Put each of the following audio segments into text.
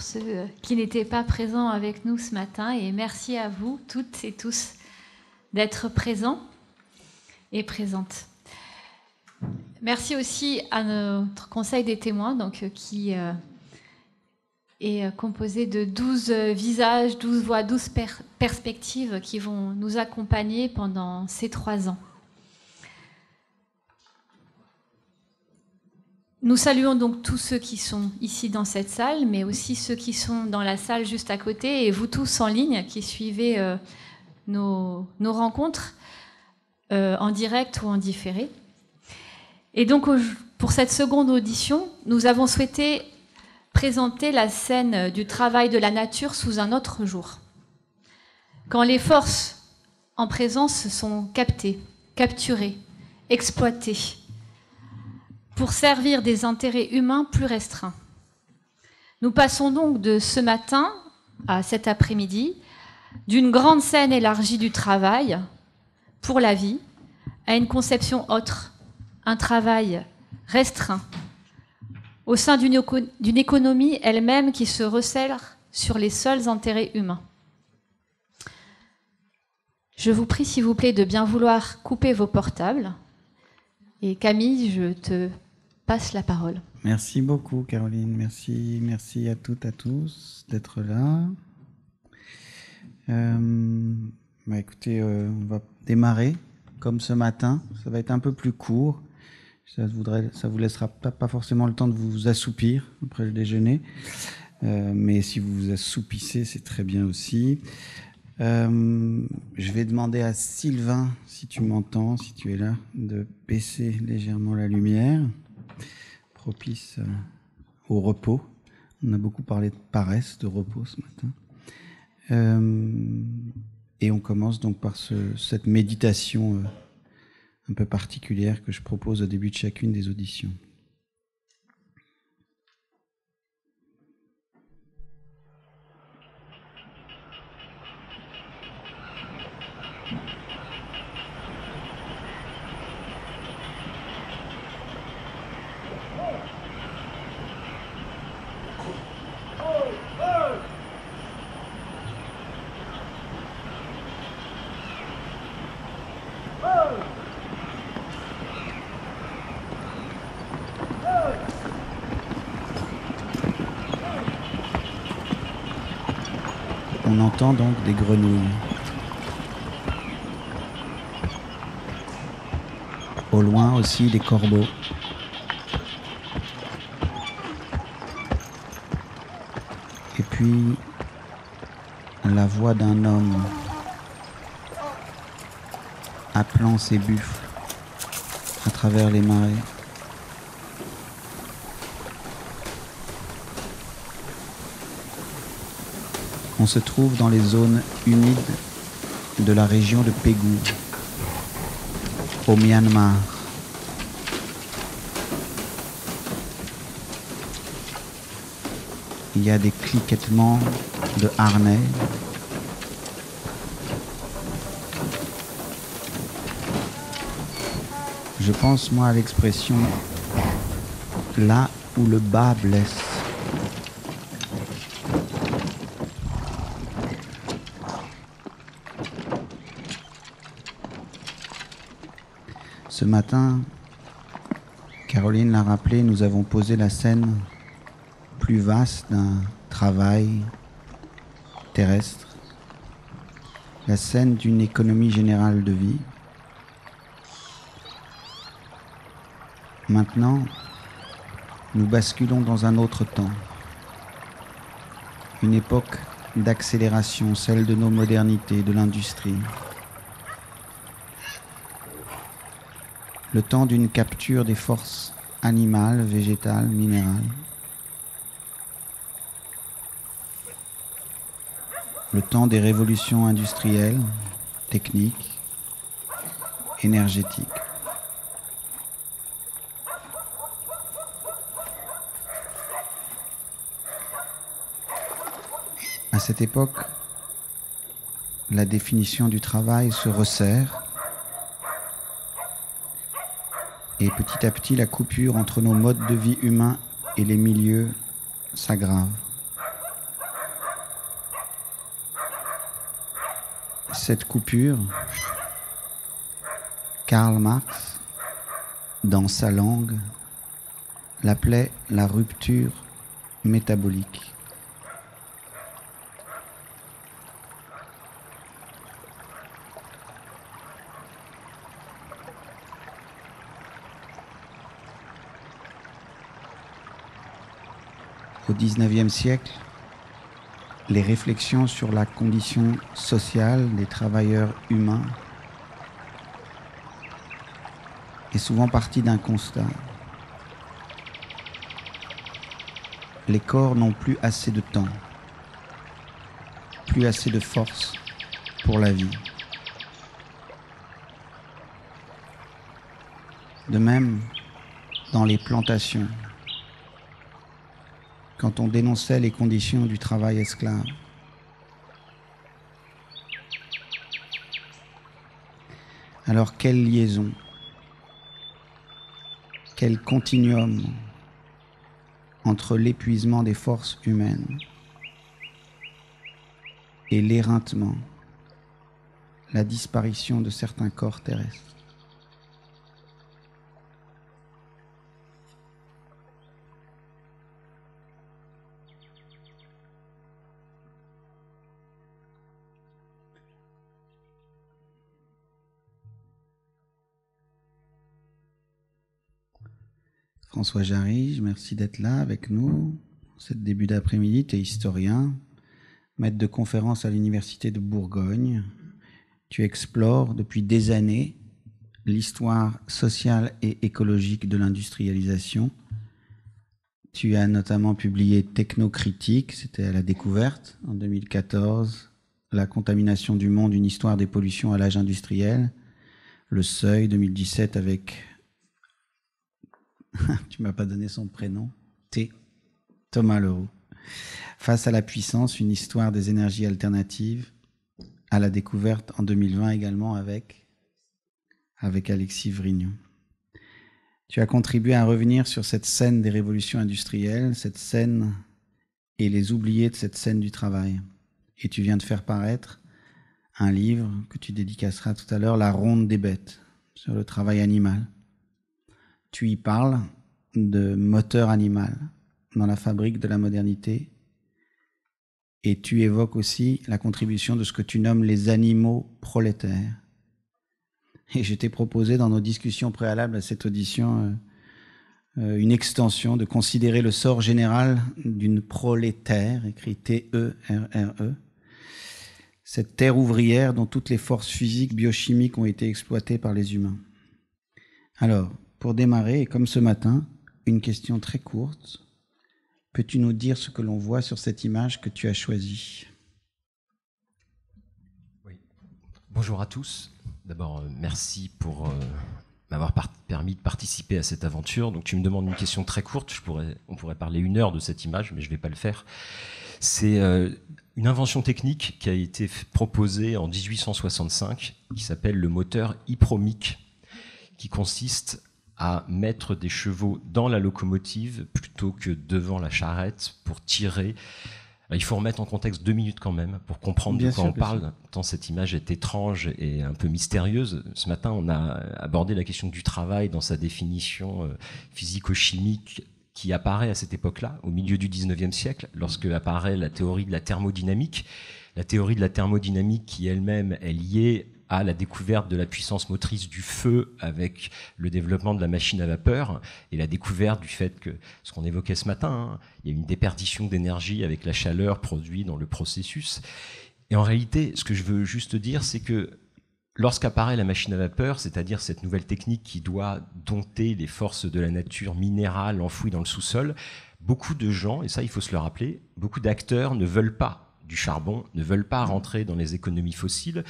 ceux qui n'étaient pas présents avec nous ce matin et merci à vous toutes et tous d'être présents et présentes. Merci aussi à notre Conseil des témoins donc, euh, qui euh, est euh, composé de 12 visages, 12 voix, 12 perspectives qui vont nous accompagner pendant ces trois ans. Nous saluons donc tous ceux qui sont ici dans cette salle, mais aussi ceux qui sont dans la salle juste à côté et vous tous en ligne qui suivez euh, nos, rencontres euh, en direct ou en différé. Et donc pour cette seconde audition, nous avons souhaité présenter la scène du travail de la nature sous un autre jour, quand les forces en présence sont captées, capturées, exploitées pour servir des intérêts humains plus restreints. Nous passons donc de ce matin à cet après-midi, d'une grande scène élargie du travail pour la vie à une conception autre, un travail restreint, au sein d'une économie elle-même qui se recèle sur les seuls intérêts humains. Je vous prie, s'il vous plaît, de bien vouloir couper vos portables. Et Camille, je te passe la parole. Merci beaucoup, Caroline. Merci, merci à toutes, à tous d'être là. Euh, bah, écoutez, euh, on va démarrer comme ce matin. Ça va être un peu plus court. Ça ne ça vous laissera pas, forcément le temps de vous assoupir après le déjeuner. Euh, mais si vous vous assoupissez, c'est très bien aussi. je vais demander à Sylvain, si tu m'entends, si tu es là, de baisser légèrement la lumière propice euh, au repos. On a beaucoup parlé de paresse, de repos ce matin. Euh, et on commence donc par cette méditation euh, un peu particulière que je propose au début de chacune des auditions. temps donc des grenouilles. Au loin aussi des corbeaux. Et puis la voix d'un homme appelant ses buffles à travers les marais. On se trouve dans les zones humides de la région de Pégou, au Myanmar. Il y a des cliquettements de harnais. Je pense moi à l'expression là où le bas blesse. matin, Caroline l'a rappelé, nous avons posé la scène plus vaste d'un travail terrestre, la scène d'une économie générale de vie. Maintenant, nous basculons dans un autre temps, une époque d'accélération, celle de nos modernités, de l'industrie. le temps d'une capture des forces animales, végétales, minérales. Le temps des révolutions industrielles, techniques, énergétiques. À cette époque, la définition du travail se resserre Et petit à petit, la coupure entre nos modes de vie humains et les milieux s'aggrave. Cette coupure, Karl Marx, dans sa langue, l'appelait la rupture métabolique. 19e siècle, les réflexions sur la condition sociale des travailleurs humains est souvent partie d'un constat. Les corps n'ont plus assez de temps, plus assez de force pour la vie. De même, dans les plantations, quand on dénonçait les conditions du travail esclave. Alors quelle liaison Quel continuum entre l'épuisement des forces humaines et l'éreintement, la disparition de certains corps terrestres François Jarige, merci d'être là avec nous. Cet début d'après-midi, tu es historien, maître de conférence à l'Université de Bourgogne. Tu explores depuis des années l'histoire sociale et écologique de l'industrialisation. Tu as notamment publié Technocritique, c'était à la découverte en 2014, La contamination du monde, une histoire des pollutions à l'âge industriel, Le Seuil 2017 avec tu m'as pas donné son prénom, T. Thomas Leroux. Face à la puissance, une histoire des énergies alternatives, à la découverte en 2020 également avec, avec Alexis Vrignon. Tu as contribué à revenir sur cette scène des révolutions industrielles, cette scène et les oubliés de cette scène du travail. Et tu viens de faire paraître un livre que tu dédicaceras tout à l'heure, La Ronde des Bêtes, sur le travail animal tu y parles de moteur animal dans la fabrique de la modernité. Et tu évoques aussi la contribution de ce que tu nommes les animaux prolétaires. Et je t'ai proposé dans nos discussions préalables à cette audition euh, euh, une extension de considérer le sort général d'une prolétaire, écrit T-E-R-R-E, -E, cette terre ouvrière dont toutes les forces physiques, biochimiques ont été exploitées par les humains. Alors, pour démarrer, comme ce matin, une question très courte. Peux-tu nous dire ce que l'on voit sur cette image que tu as choisie oui. Bonjour à tous. D'abord, euh, merci pour euh, m'avoir permis de participer à cette aventure. Donc, tu me demandes une question très courte. Je pourrais, on pourrait parler une heure de cette image, mais je ne vais pas le faire. C'est euh, une invention technique qui a été proposée en 1865, qui s'appelle le moteur hypromique, qui consiste à mettre des chevaux dans la locomotive plutôt que devant la charrette pour tirer. Euh, il faut remettre en contexte deux minutes quand même pour comprendre de quoi on parle, tant cette image est étrange et un peu mystérieuse. Ce matin, on a abordé la question du travail dans sa définition euh, physico-chimique qui apparaît à cette époque-là, au milieu du 19e siècle, lorsque apparaît la théorie de la thermodynamique. La théorie de la thermodynamique qui elle-même est liée à la découverte de la puissance motrice du feu avec le développement de la machine à vapeur et la découverte du fait que, ce qu'on évoquait ce matin, hein, il y a une déperdition d'énergie avec la chaleur produite dans le processus. Et en réalité, ce que je veux juste dire, c'est que Lorsqu'apparaît la machine à vapeur, c'est-à-dire cette nouvelle technique qui doit dompter les forces de la nature minérale enfouies dans le sous-sol, beaucoup de gens, et ça il faut se le rappeler, beaucoup d'acteurs ne veulent pas du charbon, ne veulent pas rentrer dans les économies fossiles.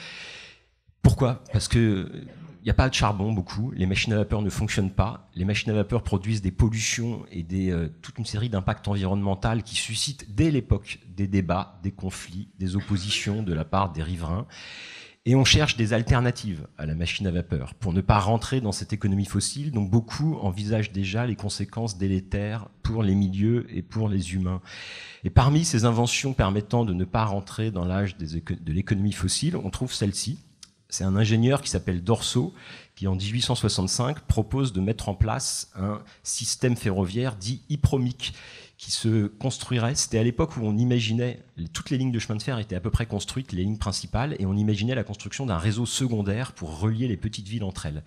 Pourquoi Parce que il euh, n'y a pas de charbon beaucoup, les machines à vapeur ne fonctionnent pas, les machines à vapeur produisent des pollutions et euh, toute une série d'impacts environnementaux qui suscitent dès l'époque des débats, des conflits, des oppositions de la part des riverains. Et on cherche des alternatives à la machine à vapeur pour ne pas rentrer dans cette économie fossile Donc beaucoup envisagent déjà les conséquences délétères pour les milieux et pour les humains. Et parmi ces inventions permettant de ne pas rentrer dans l'âge de l'économie fossile, on trouve celle-ci, c'est un ingénieur qui s'appelle Dorso, qui en 1865 propose de mettre en place un système ferroviaire dit hypromique, qui se construirait. C'était à l'époque où on imaginait, toutes les lignes de chemin de fer étaient à peu près construites, les lignes principales, et on imaginait la construction d'un réseau secondaire pour relier les petites villes entre elles.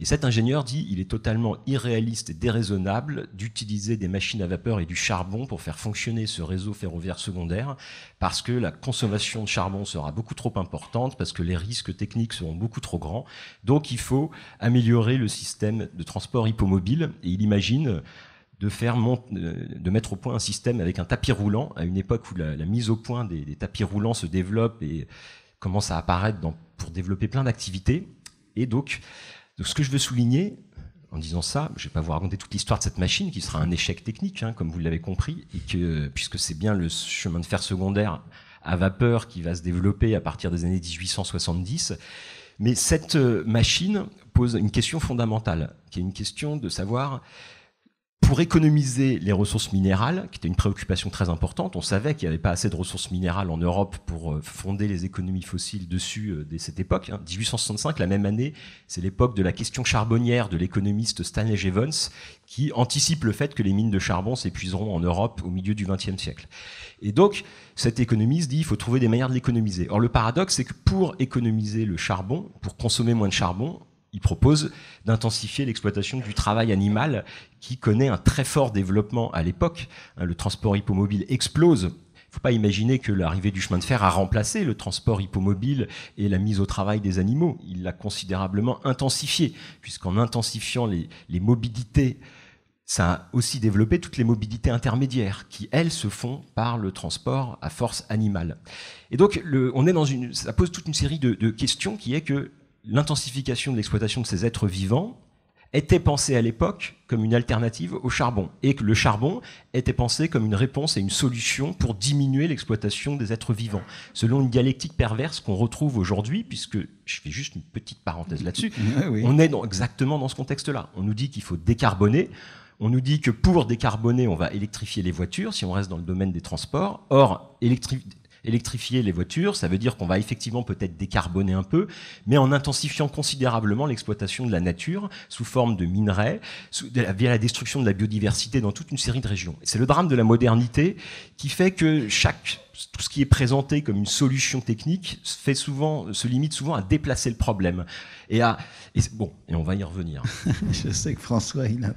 Et cet ingénieur dit, il est totalement irréaliste et déraisonnable d'utiliser des machines à vapeur et du charbon pour faire fonctionner ce réseau ferroviaire secondaire, parce que la consommation de charbon sera beaucoup trop importante, parce que les risques techniques seront beaucoup trop grands. Donc il faut améliorer le système de transport hippomobile, et il imagine de, faire euh, de mettre au point un système avec un tapis roulant, à une époque où la, mise au point des, tapis roulants se développe et commence à apparaître dans, pour développer plein d'activités. Et donc, ce que je veux souligner, en disant ça, je ne vais pas vous raconter toute l'histoire de cette machine qui sera un échec technique, hein, comme vous l'avez compris, et que puisque c'est bien le chemin de fer secondaire à vapeur qui va se développer à partir des années 1870. Mais cette euh, machine pose une question fondamentale, qui est une question de savoir pour économiser les ressources minérales, qui était une préoccupation très importante. On savait qu'il n'y avait pas assez de ressources minérales en Europe pour euh, fonder les économies fossiles dessus euh, dès cette époque. 1865, hein. la même année, c'est l'époque de la question charbonnière de l'économiste Stanley Jevons, qui anticipe le fait que les mines de charbon s'épuiseront en Europe au milieu du XXe siècle. Et donc, cet économiste dit qu'il faut trouver des manières de l'économiser. Or, le paradoxe, c'est que pour économiser le charbon, pour consommer moins de charbon, il propose d'intensifier l'exploitation du travail animal qui connaît un très fort développement à l'époque. Hein, le transport hippomobile explose Il ne faut pas imaginer que l'arrivée du chemin de fer a remplacé le transport hippomobile et la mise au travail des animaux. Il l'a considérablement intensifié, puisqu'en intensifiant les, mobilités, ça a aussi développé toutes les mobilités intermédiaires qui, elles, se font par le transport à force animale. Et donc, le, on est dans une, ça pose toute une série de questions qui est que l'intensification de l'exploitation de ces êtres vivants était pensée à l'époque comme une alternative au charbon, et que le charbon était pensé comme une réponse et une solution pour diminuer l'exploitation des êtres vivants, selon une dialectique perverse qu'on retrouve aujourd'hui, puisque, je fais juste une petite parenthèse là-dessus, on est exactement dans ce contexte-là. On nous dit qu'il faut décarboner, on nous dit que pour décarboner, on va électrifier les voitures, si on reste dans le domaine des transports, or, électrifier électrifier les voitures, ça veut dire qu'on va effectivement peut-être décarboner un peu, mais en intensifiant considérablement l'exploitation de la nature sous forme de minerais, sous, via la destruction de la biodiversité dans toute une série de régions. C'est le drame de la modernité qui fait que chaque tout ce qui est présenté comme une solution technique fait souvent, se limite souvent à déplacer le problème. Et à, bon, et on va y revenir. Je sais que François, il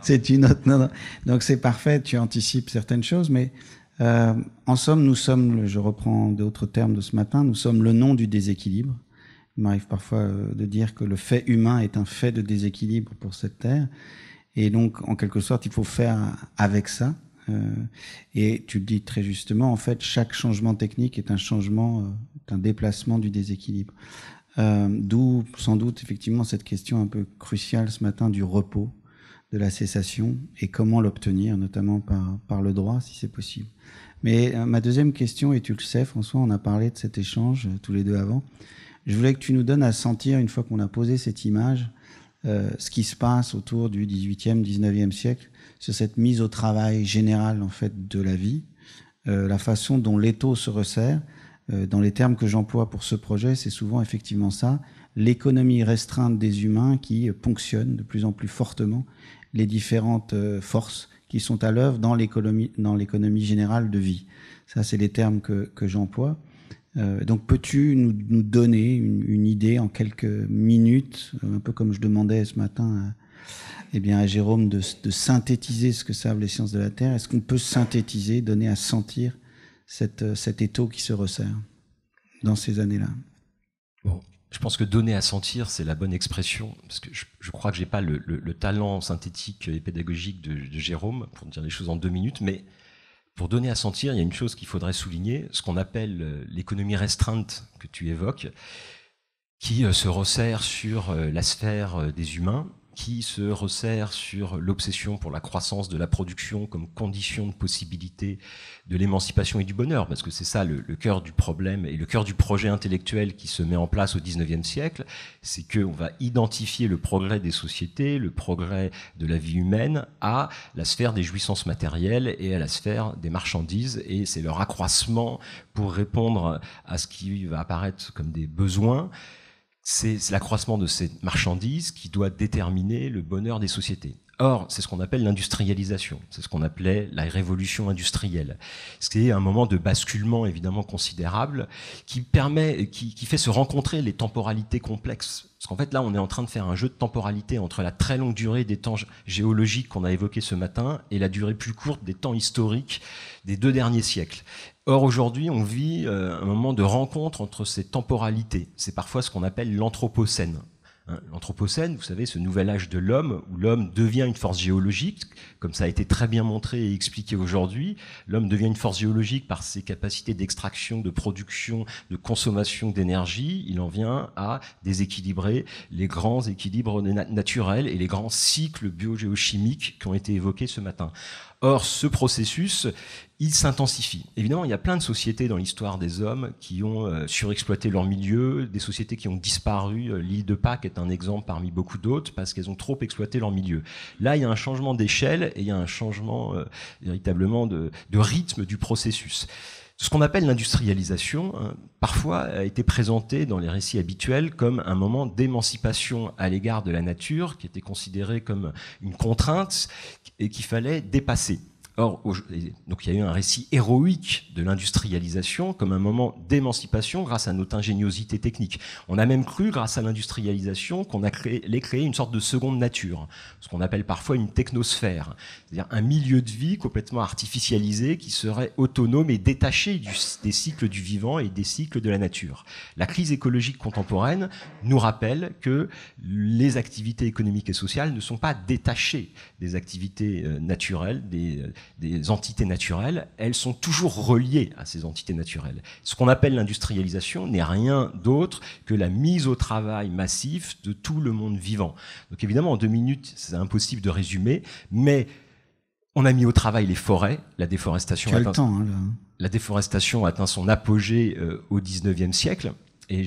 c'est une autre. non. Donc c'est parfait, tu anticipes certaines choses, mais euh, en somme, nous sommes, je reprends d'autres termes de ce matin, nous sommes le nom du déséquilibre. Il m'arrive parfois euh, de dire que le fait humain est un fait de déséquilibre pour cette terre. Et donc, en quelque sorte, il faut faire avec ça. Euh, et tu le dis très justement, en fait, chaque changement technique est un changement, est un déplacement du déséquilibre. D'où, sans doute, effectivement, cette question un peu cruciale ce matin du repos, de la cessation, et comment l'obtenir, notamment par, par le droit, si c'est possible. Mais euh, ma deuxième question, et tu le sais, François, on a parlé de cet échange euh, tous les deux avant. Je voulais que tu nous donnes à sentir, une fois qu'on a posé cette image, euh, ce qui se passe autour du 18e, 19e siècle, sur cette mise au travail générale en fait de la vie, la façon dont l'étau se resserre. dans les termes que j'emploie pour ce projet, c'est souvent effectivement ça, l'économie restreinte des humains qui ponctionne de plus en plus fortement les différentes forces qui sont à l'œuvre dans l'économie, dans l'économie générale de vie. Ça, c'est les termes que, j'emploie. Euh, donc, peux-tu nous, donner une, idée en quelques minutes, euh, un peu comme je demandais ce matin à, eh bien, à Jérôme de, synthétiser ce que savent les sciences de la Terre Est-ce qu'on peut synthétiser, donner à sentir cette, euh, cet étau qui se resserre dans ces années-là Bon, je pense que donner à sentir, c'est la bonne expression, parce que je, crois que je n'ai pas le, talent synthétique et pédagogique de, de, Jérôme pour dire les choses en deux minutes, mais pour donner à sentir, il y a une chose qu'il faudrait souligner, ce qu'on appelle euh, l'économie restreinte que tu évoques, qui euh, se resserre sur euh, la sphère des humains qui se resserre sur l'obsession pour la croissance de la production comme condition de possibilité de l'émancipation et du bonheur, parce que c'est ça le, cœur du problème et le cœur du projet intellectuel qui se met en place au 19e siècle, c'est qu'on va identifier le progrès des sociétés, le progrès de la vie humaine à la sphère des jouissances matérielles et à la sphère des marchandises, et c'est leur accroissement pour répondre à ce qui va apparaître comme des besoins c'est l'accroissement de ces marchandises qui doit déterminer le bonheur des sociétés. Or, c'est ce qu'on appelle l'industrialisation, c'est ce qu'on appelait la révolution industrielle. ce qui est un moment de basculement évidemment considérable qui permet, qui, qui fait se rencontrer les temporalités complexes. Parce qu'en fait, là, on est en train de faire un jeu de temporalité entre la très longue durée des temps géologiques qu'on a évoqué ce matin et la durée plus courte des temps historiques des deux derniers siècles. Or, aujourd'hui, on vit euh, un moment de rencontre entre ces temporalités. C'est parfois ce qu'on appelle l'anthropocène. Hein. L'Anthropocène, vous savez, ce nouvel âge de l'homme, où l'homme devient une force géologique, comme ça a été très bien montré et expliqué aujourd'hui, l'homme devient une force géologique par ses capacités d'extraction, de production, de consommation d'énergie, il en vient à déséquilibrer les grands équilibres naturels et les grands cycles biogéochimiques qui ont été évoqués ce matin. Or, ce processus, il s'intensifie. Évidemment, il y a plein de sociétés dans l'histoire des hommes qui ont euh, surexploité leur milieu, des sociétés qui ont disparu. Euh, L'île de Pâques est un exemple parmi beaucoup d'autres parce qu'elles ont trop exploité leur milieu. Là, il y a un changement d'échelle et il y a un changement euh, véritablement de rythme du processus. Ce qu'on appelle l'industrialisation, hein, parfois, a été présenté dans les récits habituels comme un moment d'émancipation à l'égard de la nature, qui était considéré comme une contrainte et qu'il fallait dépasser. Or, donc il y a eu un récit héroïque de l'industrialisation comme un moment d'émancipation grâce à notre ingéniosité technique. On a même cru, grâce à l'industrialisation, qu'on allait créer une sorte de seconde nature, ce qu'on appelle parfois une technosphère, c'est-à-dire un milieu de vie complètement artificialisé qui serait autonome et détaché des cycles du vivant et des cycles de la nature. La crise écologique contemporaine nous rappelle que les activités économiques et sociales ne sont pas détachées des activités euh, naturelles, des euh, des entités naturelles, elles sont toujours reliées à ces entités naturelles. Ce qu'on appelle l'industrialisation n'est rien d'autre que la mise au travail massif de tout le monde vivant. Donc évidemment, en deux minutes, c'est impossible de résumer, mais on a mis au travail les forêts, la déforestation. Atteint, temps, hein, la déforestation atteint son apogée euh, au 19e siècle. Et,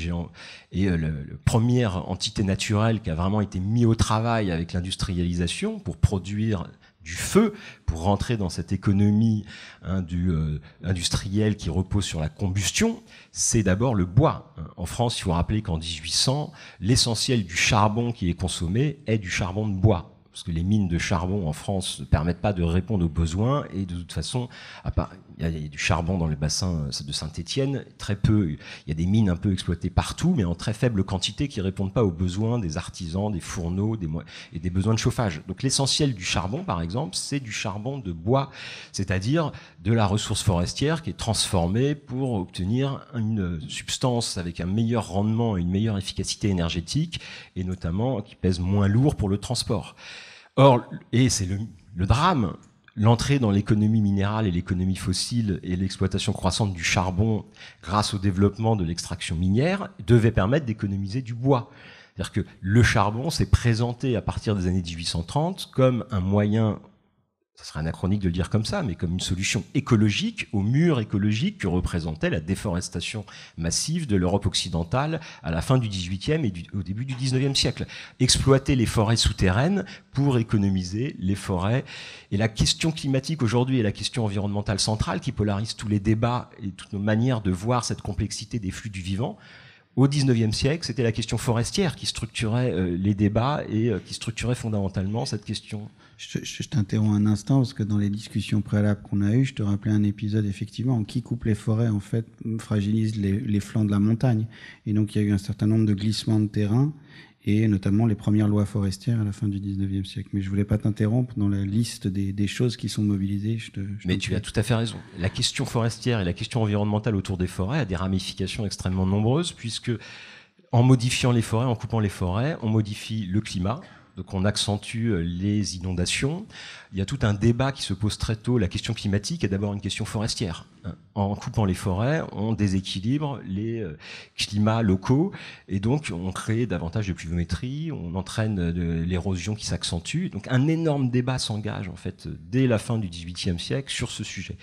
et euh, première entité naturelle qui a vraiment été mise au travail avec l'industrialisation pour produire du feu pour rentrer dans cette économie hein, euh, industrielle qui repose sur la combustion, c'est d'abord le bois. En France, il faut rappeler qu'en 1800, l'essentiel du charbon qui est consommé est du charbon de bois. Parce que les mines de charbon en France ne permettent pas de répondre aux besoins et de toute façon, à il y a du charbon dans les bassins euh, de Saint-Étienne, très peu. Il y a des mines un peu exploitées partout, mais en très faible quantité qui répondent pas aux besoins des artisans, des fourneaux, et des besoins de chauffage. Donc l'essentiel du charbon, par exemple, c'est du charbon de bois, c'est-à-dire de la ressource forestière qui est transformée pour obtenir une euh, substance avec un meilleur rendement et une meilleure efficacité énergétique, et notamment qui pèse moins lourd pour le transport. Or, et c'est le drame, l'entrée dans l'économie minérale et l'économie fossile et l'exploitation croissante du charbon grâce au développement de l'extraction minière devait permettre d'économiser du bois. C'est-à-dire que le charbon s'est présenté à partir des années 1830 comme un moyen ce serait anachronique de le dire comme ça, mais comme une solution écologique au mur écologique que représentait la déforestation massive de l'Europe occidentale à la fin du XVIIIe et au début du XIXe siècle. Exploiter les forêts souterraines pour économiser les forêts. Et la question climatique aujourd'hui est la question environnementale centrale qui polarise tous les débats et toutes nos manières de voir cette complexité des flux du vivant. Au XIXe siècle, c'était la question forestière qui structurait euh, les débats et euh, qui structurait fondamentalement cette question je, t'interromps un instant parce que dans les discussions préalables qu'on a eues, je te rappelais un épisode effectivement en qui coupe les forêts en fait fragilise les, flancs de la montagne. Et donc il y a eu un certain nombre de glissements de terrain et notamment les premières lois forestières à la fin du 19e siècle. Mais je voulais pas t'interrompre dans la liste des, choses qui sont mobilisées. Mais tu as tout à fait raison. La question forestière et la question environnementale autour des forêts a des ramifications extrêmement nombreuses puisque en modifiant les forêts, en coupant les forêts, on modifie le climat, donc on accentue euh, les inondations. Il y a tout un débat qui se pose très tôt. La question climatique est d'abord une question forestière. En coupant les forêts, on déséquilibre les euh, climats locaux et donc on crée davantage de pluviométrie, on entraîne euh, de l'érosion qui s'accentue. Donc un énorme débat s'engage en fait dès la fin du XVIIIe siècle sur ce sujet.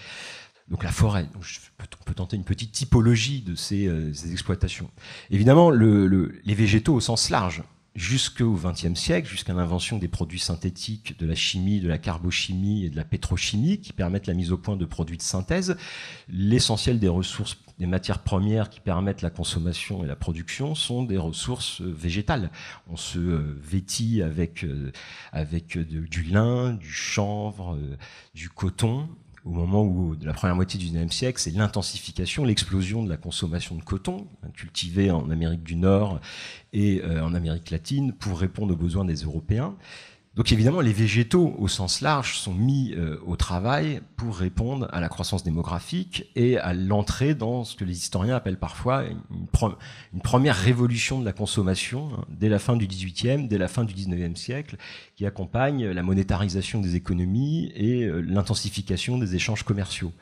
Donc la forêt, on peut tenter une petite typologie de ces, exploitations. Évidemment, les végétaux au sens large, jusqu'au XXe siècle, jusqu'à l'invention des produits synthétiques, de la chimie, de la carbochimie et de la pétrochimie, qui permettent la mise au point de produits de synthèse, l'essentiel des ressources, des matières premières qui permettent la consommation et la production sont des ressources euh, végétales. On se euh, vêtit avec, euh, avec du lin, du chanvre, du coton, au moment où, de la première moitié du 19e siècle, c'est l'intensification, l'explosion de la consommation de coton, hein, cultivée en Amérique du Nord et euh, en Amérique latine, pour répondre aux besoins des Européens. Donc évidemment, les végétaux au sens large sont mis euh, au travail pour répondre à la croissance démographique et à l'entrée dans ce que les historiens appellent parfois une, première révolution de la consommation hein, dès la fin du 18e, dès la fin du 19e siècle, qui accompagne la monétarisation des économies et euh, l'intensification des échanges commerciaux.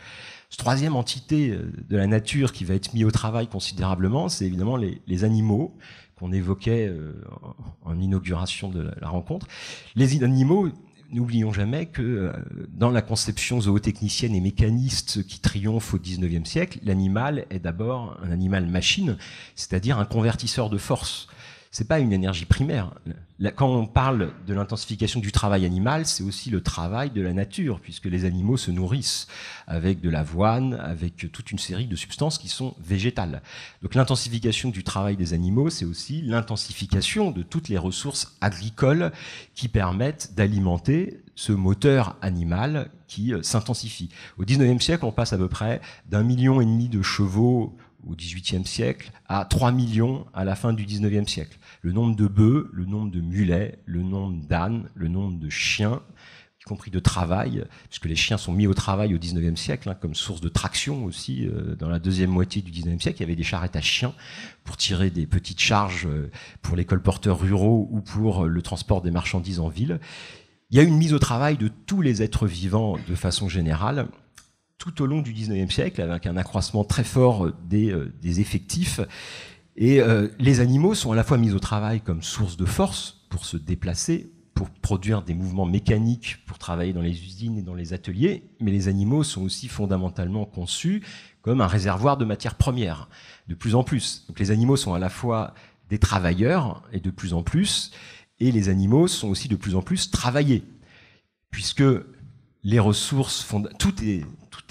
troisième entité euh, de la nature qui va être mise au travail considérablement, c'est évidemment les animaux qu'on évoquait euh, en inauguration de la rencontre. Les animaux, n'oublions jamais que euh, dans la conception zootechnicienne et mécaniste qui triomphe au XIXe siècle, l'animal est d'abord un animal machine, c'est-à-dire un convertisseur de force c'est pas une énergie primaire. quand on parle de l'intensification du travail animal, c'est aussi le travail de la nature, puisque les animaux se nourrissent avec de l'avoine, avec toute une série de substances qui sont végétales. Donc l'intensification du travail des animaux, c'est aussi l'intensification de toutes les ressources agricoles qui permettent d'alimenter ce moteur animal qui euh, s'intensifie. Au XIXe siècle, on passe à peu près d'un million et demi de chevaux au XVIIIe siècle à 3 millions à la fin du XIXe siècle le nombre de bœufs, le nombre de mulets, le nombre d'ânes, le nombre de chiens, y compris de travail, puisque les chiens sont mis au travail au 19e siècle, hein, comme source de traction aussi. Euh, dans la deuxième moitié du 19e siècle, il y avait des charrettes à chiens pour tirer des petites charges euh, pour les colporteurs ruraux ou pour euh, le transport des marchandises en ville. Il y a une mise au travail de tous les êtres vivants de façon générale tout au long du 19e siècle, avec un accroissement très fort des effectifs et euh, les animaux sont à la fois mis au travail comme source de force pour se déplacer, pour produire des mouvements mécaniques, pour travailler dans les usines et dans les ateliers, mais les animaux sont aussi fondamentalement conçus comme un réservoir de matières premières, de plus en plus. Donc les animaux sont à la fois des travailleurs, et de plus en plus, et les animaux sont aussi de plus en plus travaillés, puisque les ressources, tout est,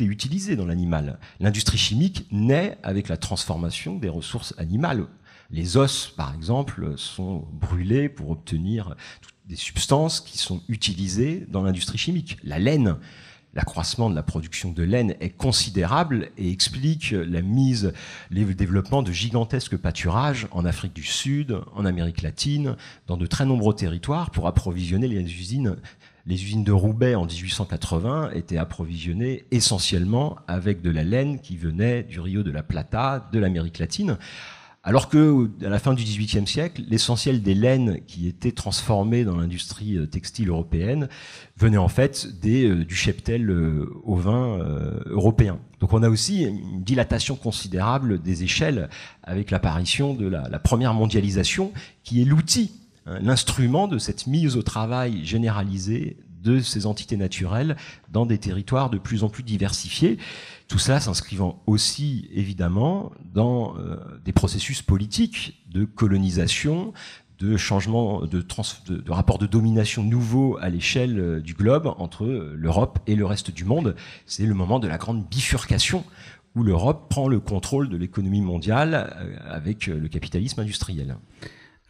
est utilisé dans l'animal. L'industrie chimique naît avec la transformation des ressources animales. Les os, par exemple, sont brûlés pour obtenir des substances qui sont utilisées dans l'industrie chimique. La laine, l'accroissement de la production de laine est considérable et explique la mise, le développement de gigantesques pâturages en Afrique du Sud, en Amérique latine, dans de très nombreux territoires pour approvisionner les usines les usines de Roubaix en 1880 étaient approvisionnées essentiellement avec de la laine qui venait du Rio de la Plata, de l'Amérique latine. Alors que, à la fin du XVIIIe siècle, l'essentiel des laines qui étaient transformées dans l'industrie euh, textile européenne venait en fait des, euh, du cheptel euh, au vin européen. Donc on a aussi une dilatation considérable des échelles avec l'apparition de la première mondialisation qui est l'outil Hein, l'instrument de cette mise au travail généralisée de ces entités naturelles dans des territoires de plus en plus diversifiés. Tout cela s'inscrivant aussi, évidemment, dans euh, des processus politiques de colonisation, de changement de, de, de, rapport de domination nouveau à l'échelle euh, du globe entre euh, l'Europe et le reste du monde. C'est le moment de la grande bifurcation où l'Europe prend le contrôle de l'économie mondiale avec le capitalisme industriel.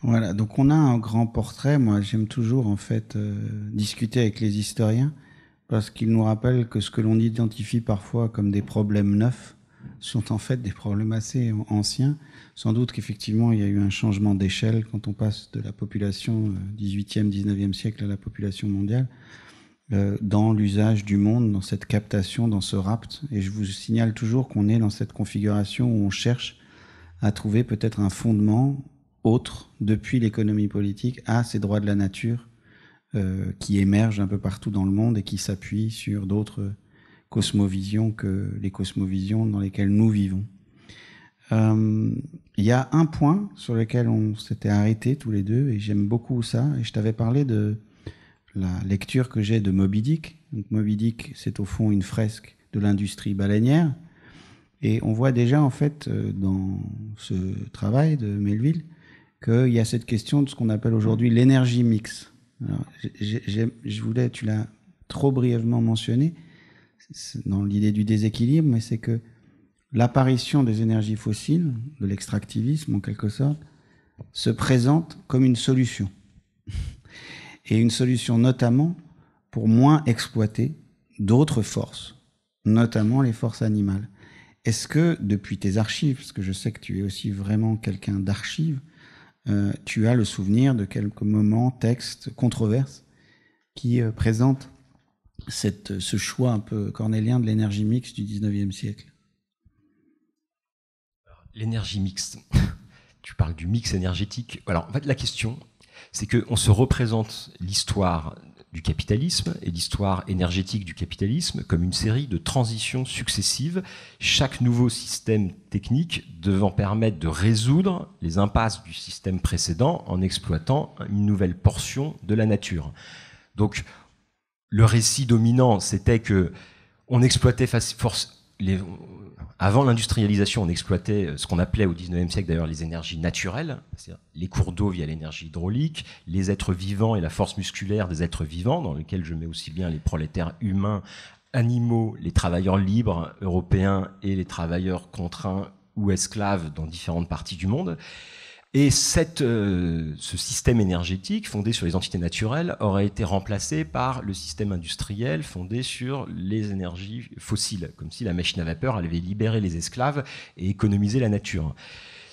Voilà, donc on a un grand portrait. Moi, j'aime toujours en fait euh, discuter avec les historiens parce qu'ils nous rappellent que ce que l'on identifie parfois comme des problèmes neufs sont en fait des problèmes assez anciens. Sans doute qu'effectivement, il y a eu un changement d'échelle quand on passe de la population 18e, euh, 19e siècle à la population mondiale euh, dans l'usage du monde, dans cette captation, dans ce rapt. Et je vous signale toujours qu'on est dans cette configuration où on cherche à trouver peut-être un fondement autre depuis l'économie politique à ces droits de la nature euh, qui émergent un peu partout dans le monde et qui s'appuient sur d'autres cosmovisions que les cosmovisions dans lesquelles nous vivons. Euh, il y a un point sur lequel on s'était arrêté tous les deux et j'aime beaucoup ça. Et je t'avais parlé de la lecture que j'ai de Moby Dick. Moby Dick, c'est au fond une fresque de l'industrie baleinière. Et on voit déjà, en fait, euh, dans ce travail de Melville, qu'il y a cette question de ce qu'on appelle aujourd'hui mm. l'énergie mixte. je voulais, tu l'as trop brièvement mentionné, dans l'idée du déséquilibre, mais c'est que l'apparition des énergies fossiles, de l'extractivisme en quelque sorte, se présente comme une solution. Et une solution notamment pour moins exploiter d'autres forces, notamment les forces animales. Est-ce que, depuis tes archives, parce que je sais que tu es aussi vraiment quelqu'un d'archives, euh, tu as le souvenir de quelques moments, textes, controverses qui euh, présentent euh, ce choix un peu cornélien de l'énergie mixte du 19e siècle L'énergie mixte. tu parles du mix énergétique. Alors, en fait, la question, c'est qu'on se représente l'histoire du capitalisme et l'histoire énergétique du capitalisme comme une série de transitions successives, chaque nouveau système technique devant permettre de résoudre les impasses du système précédent en exploitant une nouvelle portion de la nature. Donc le récit dominant, c'était que on exploitait les, avant l'industrialisation, on exploitait euh, ce qu'on appelait au 19e siècle d'ailleurs les énergies naturelles, c'est-à-dire les cours d'eau via l'énergie hydraulique, les êtres vivants et la force musculaire des êtres vivants, dans lesquels je mets aussi bien les prolétaires humains, animaux, les travailleurs libres européens et les travailleurs contraints ou esclaves dans différentes parties du monde. Et cette, euh, ce système énergétique fondé sur les entités naturelles aurait été remplacé par le système industriel fondé sur les énergies fossiles, comme si la machine à vapeur avait libéré les esclaves et économisé la nature.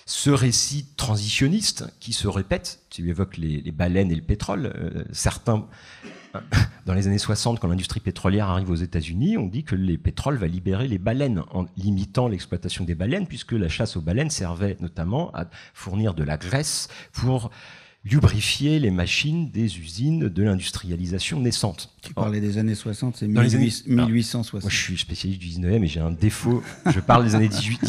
Ce récit transitionniste qui se répète, tu évoques les, baleines et le pétrole, euh, certains dans les années 60, quand l'industrie pétrolière arrive aux États-Unis, on dit que les pétroles va libérer les baleines en limitant l'exploitation des baleines, puisque la chasse aux baleines servait notamment à fournir de la graisse pour lubrifier les machines des usines de l'industrialisation naissante. Tu parlais des années 60, c'est 1860. moi, je suis spécialiste du 19e et j'ai un défaut. Je parle des années 18,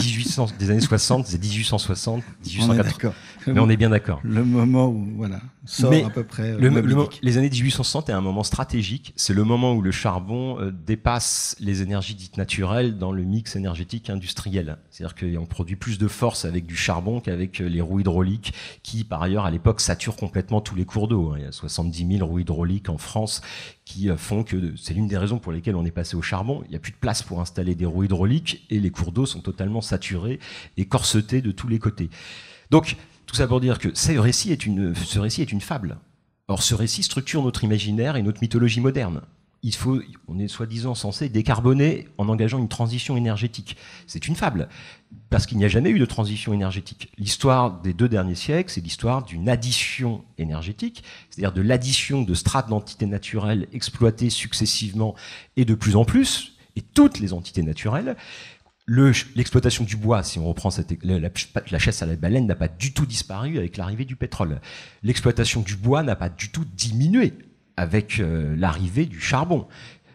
des années 60, c'est 1860, 1880. Mais on est bien d'accord. Le moment où, voilà, sort à peu près. Euh, les années 1860 est un moment stratégique. C'est le moment où le charbon euh, dépasse les énergies dites naturelles dans le mix énergétique industriel. C'est-à-dire qu'on produit plus de force avec du charbon qu'avec euh, les roues hydrauliques qui, par ailleurs, à l'époque, saturent complètement tous les cours d'eau. Hein. Il y a 70 000 roues hydrauliques en France qui euh, font que c'est l'une des raisons pour lesquelles on est passé au charbon. Il n'y a plus de place pour installer des roues hydrauliques et les cours d'eau sont totalement saturés et corsetés de tous les côtés. Donc, tout ça pour dire que récit ce récit est une fable. Or, ce récit structure notre imaginaire et notre mythologie moderne il faut, on est soi-disant censé décarboner en engageant une transition énergétique. C'est une fable, parce qu'il n'y a jamais eu de transition énergétique. L'histoire des deux derniers siècles, c'est l'histoire d'une addition énergétique, c'est-à-dire de l'addition de strates d'entités naturelles exploitées successivement et de plus en plus, et toutes les entités naturelles. L'exploitation du bois, si on reprend cette, la, la chasse à la baleine, n'a pas du tout disparu avec l'arrivée du pétrole. L'exploitation du bois n'a pas du tout diminué avec euh, l'arrivée du charbon.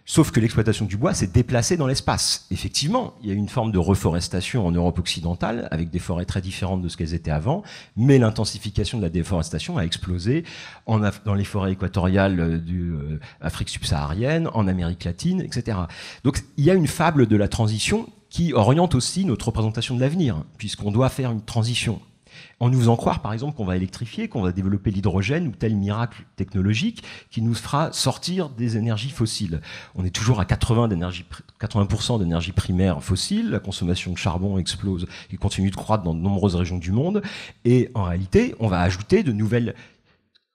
Sauf que l'exploitation du bois s'est déplacée dans l'espace. Effectivement, il y a une forme de reforestation en Europe occidentale, avec des forêts très différentes de ce qu'elles étaient avant, mais l'intensification de la déforestation a explosé en dans les forêts équatoriales euh, d'Afrique euh, subsaharienne, en Amérique latine, etc. Donc il y a une fable de la transition qui oriente aussi notre représentation de l'avenir, puisqu'on doit faire une transition on nous en croire, par exemple, qu'on va électrifier, qu'on va développer l'hydrogène ou tel miracle technologique qui nous fera sortir des énergies fossiles. On est toujours à 80 d'énergie, 80% d'énergie primaire fossile, la consommation de charbon explose et continue de croître dans de nombreuses régions du monde, et en réalité, on va ajouter de nouvelles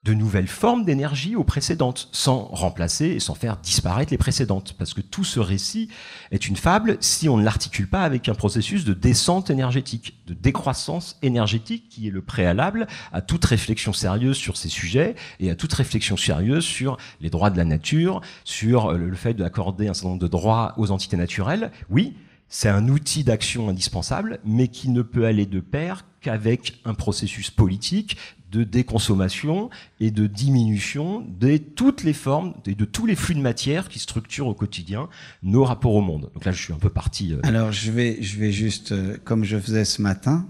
de nouvelles formes d'énergie aux précédentes, sans remplacer et sans faire disparaître les précédentes. Parce que tout ce récit est une fable si on ne l'articule pas avec un processus de descente énergétique, de décroissance énergétique, qui est le préalable à toute réflexion sérieuse sur ces sujets et à toute réflexion sérieuse sur les droits de la nature, sur le fait d'accorder un certain nombre de droits aux entités naturelles. Oui, c'est un outil d'action indispensable, mais qui ne peut aller de pair qu'avec un processus politique de déconsommation et de diminution de toutes les formes et de tous les flux de matière qui structurent au quotidien nos rapports au monde. Donc là, je suis un peu parti. Euh, Alors je vais, je vais juste, euh, comme je faisais ce matin,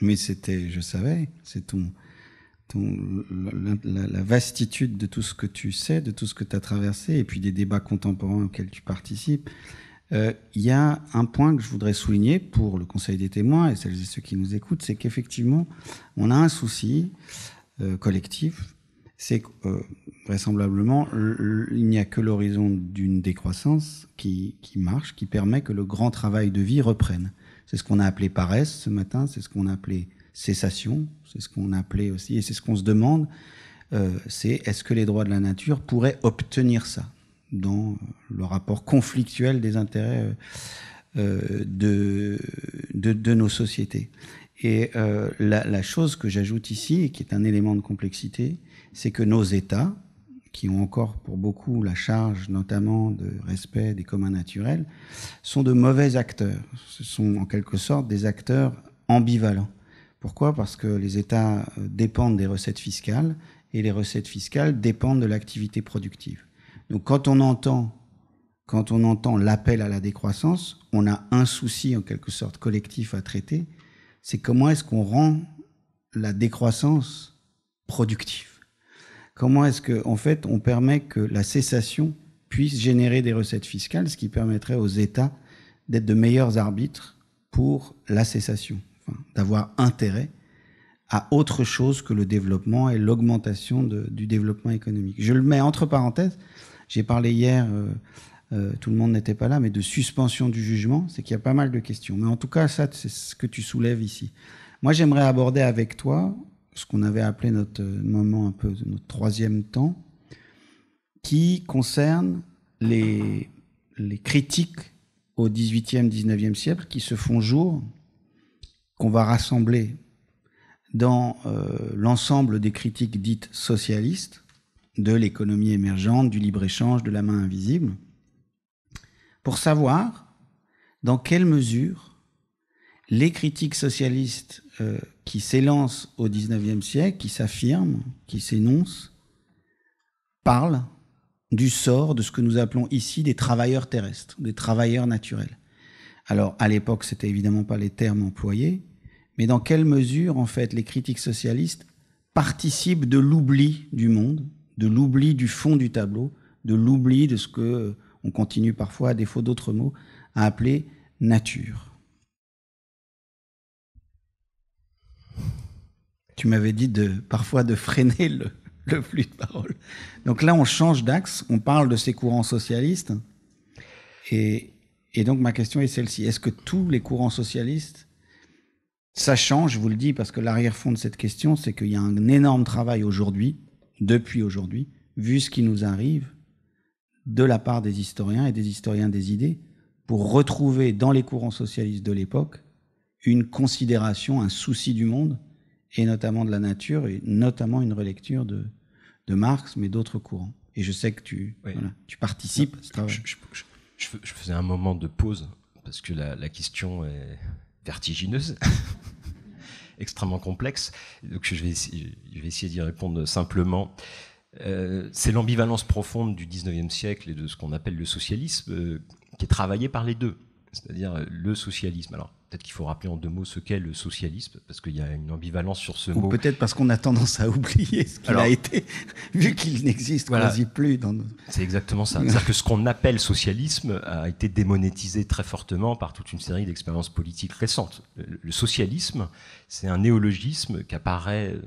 mais c'était, je savais, c'est ton, la, vastitude de tout ce que tu sais, de tout ce que tu as traversé, et puis des débats contemporains auxquels tu participes. Euh, il y a un point que je voudrais souligner pour le Conseil des témoins et celles et ceux qui nous écoutent, c'est qu'effectivement, on a un souci euh, collectif, c'est que euh, vraisemblablement, il n'y a que l'horizon d'une décroissance qui, qui, marche, qui permet que le grand travail de vie reprenne. C'est ce qu'on a appelé paresse ce matin, c'est ce qu'on a appelé cessation, c'est ce qu'on a appelé aussi, et c'est ce qu'on se demande, c'est est-ce que les droits de la nature pourraient obtenir ça dans le rapport conflictuel des intérêts euh, euh, de, de, nos sociétés. Et euh, la, la, chose que j'ajoute ici, et qui est un élément de complexité, c'est que nos États, qui ont encore pour beaucoup la charge notamment de respect des communs naturels, sont de mauvais acteurs. Ce sont en quelque sorte des acteurs ambivalents. Pourquoi Parce que les États dépendent des recettes fiscales et les recettes fiscales dépendent de l'activité productive. Donc quand on entend, quand on entend l'appel à la décroissance, on a un souci en quelque sorte collectif à traiter, c'est comment est-ce qu'on rend la décroissance productive Comment est-ce que, fait, on permet que la cessation puisse générer des recettes fiscales, ce qui permettrait aux États d'être de meilleurs arbitres pour la cessation, d'avoir intérêt à autre chose que le développement et l'augmentation du développement économique. Je le mets entre parenthèses j'ai parlé hier, euh, euh, tout le monde n'était pas là, mais de suspension du jugement, c'est qu'il y a pas mal de questions. Mais en tout cas, ça, c'est ce que tu soulèves ici. Moi, j'aimerais aborder avec toi ce qu'on avait appelé notre euh, moment un peu, de notre troisième temps, qui concerne les, les critiques au 19e siècle qui se font jour, qu'on va rassembler dans l'ensemble des critiques dites socialistes, de l'économie émergente, du libre-échange, de la main invisible, pour savoir dans quelle mesure les critiques socialistes euh, qui s'élancent au XIXe siècle, qui s'affirment, qui s'énoncent, parlent du sort de ce que nous appelons ici des travailleurs terrestres, des travailleurs naturels. Alors à l'époque, c'était évidemment pas les termes employés, mais dans quelle mesure en fait les critiques socialistes participent de l'oubli du monde de l'oubli du fond du tableau, de l'oubli de ce que euh, on continue parfois, à défaut d'autres mots, à appeler nature. Tu m'avais dit de, parfois de freiner le, flux de parole. Donc là, on change d'axe, on parle de ces courants socialistes. Et, et donc ma question est celle-ci. Est-ce que tous les courants socialistes, sachant, je vous le dis, parce que l'arrière-fond de cette question, c'est qu'il y a un énorme travail aujourd'hui depuis aujourd'hui, vu ce qui nous arrive de la part des historiens et des historiens des idées, pour retrouver dans les courants socialistes de l'époque une considération, un souci du monde, et notamment de la nature, et notamment une relecture de, Marx, mais d'autres courants. Et je sais que tu, tu participes à ce je, je, faisais un moment de pause, parce que la question est vertigineuse extrêmement complexe. Donc je vais, essayer, d'y répondre simplement. Euh, c'est l'ambivalence profonde du 19e siècle et de ce qu'on appelle le socialisme euh, qui est travaillé par les deux c'est-à-dire euh, le socialisme. Alors peut-être qu'il faut rappeler en deux mots ce qu'est le socialisme, parce qu'il y a une ambivalence sur ce Ou Peut-être parce qu'on a tendance à oublier ce qu'il a été, vu qu'il n'existe quasi plus. Dans C'est exactement ça. C'est-à-dire que ce qu'on appelle socialisme a été démonétisé très fortement par toute une série d'expériences politiques récentes. Le socialisme, c'est un néologisme qui apparaît euh,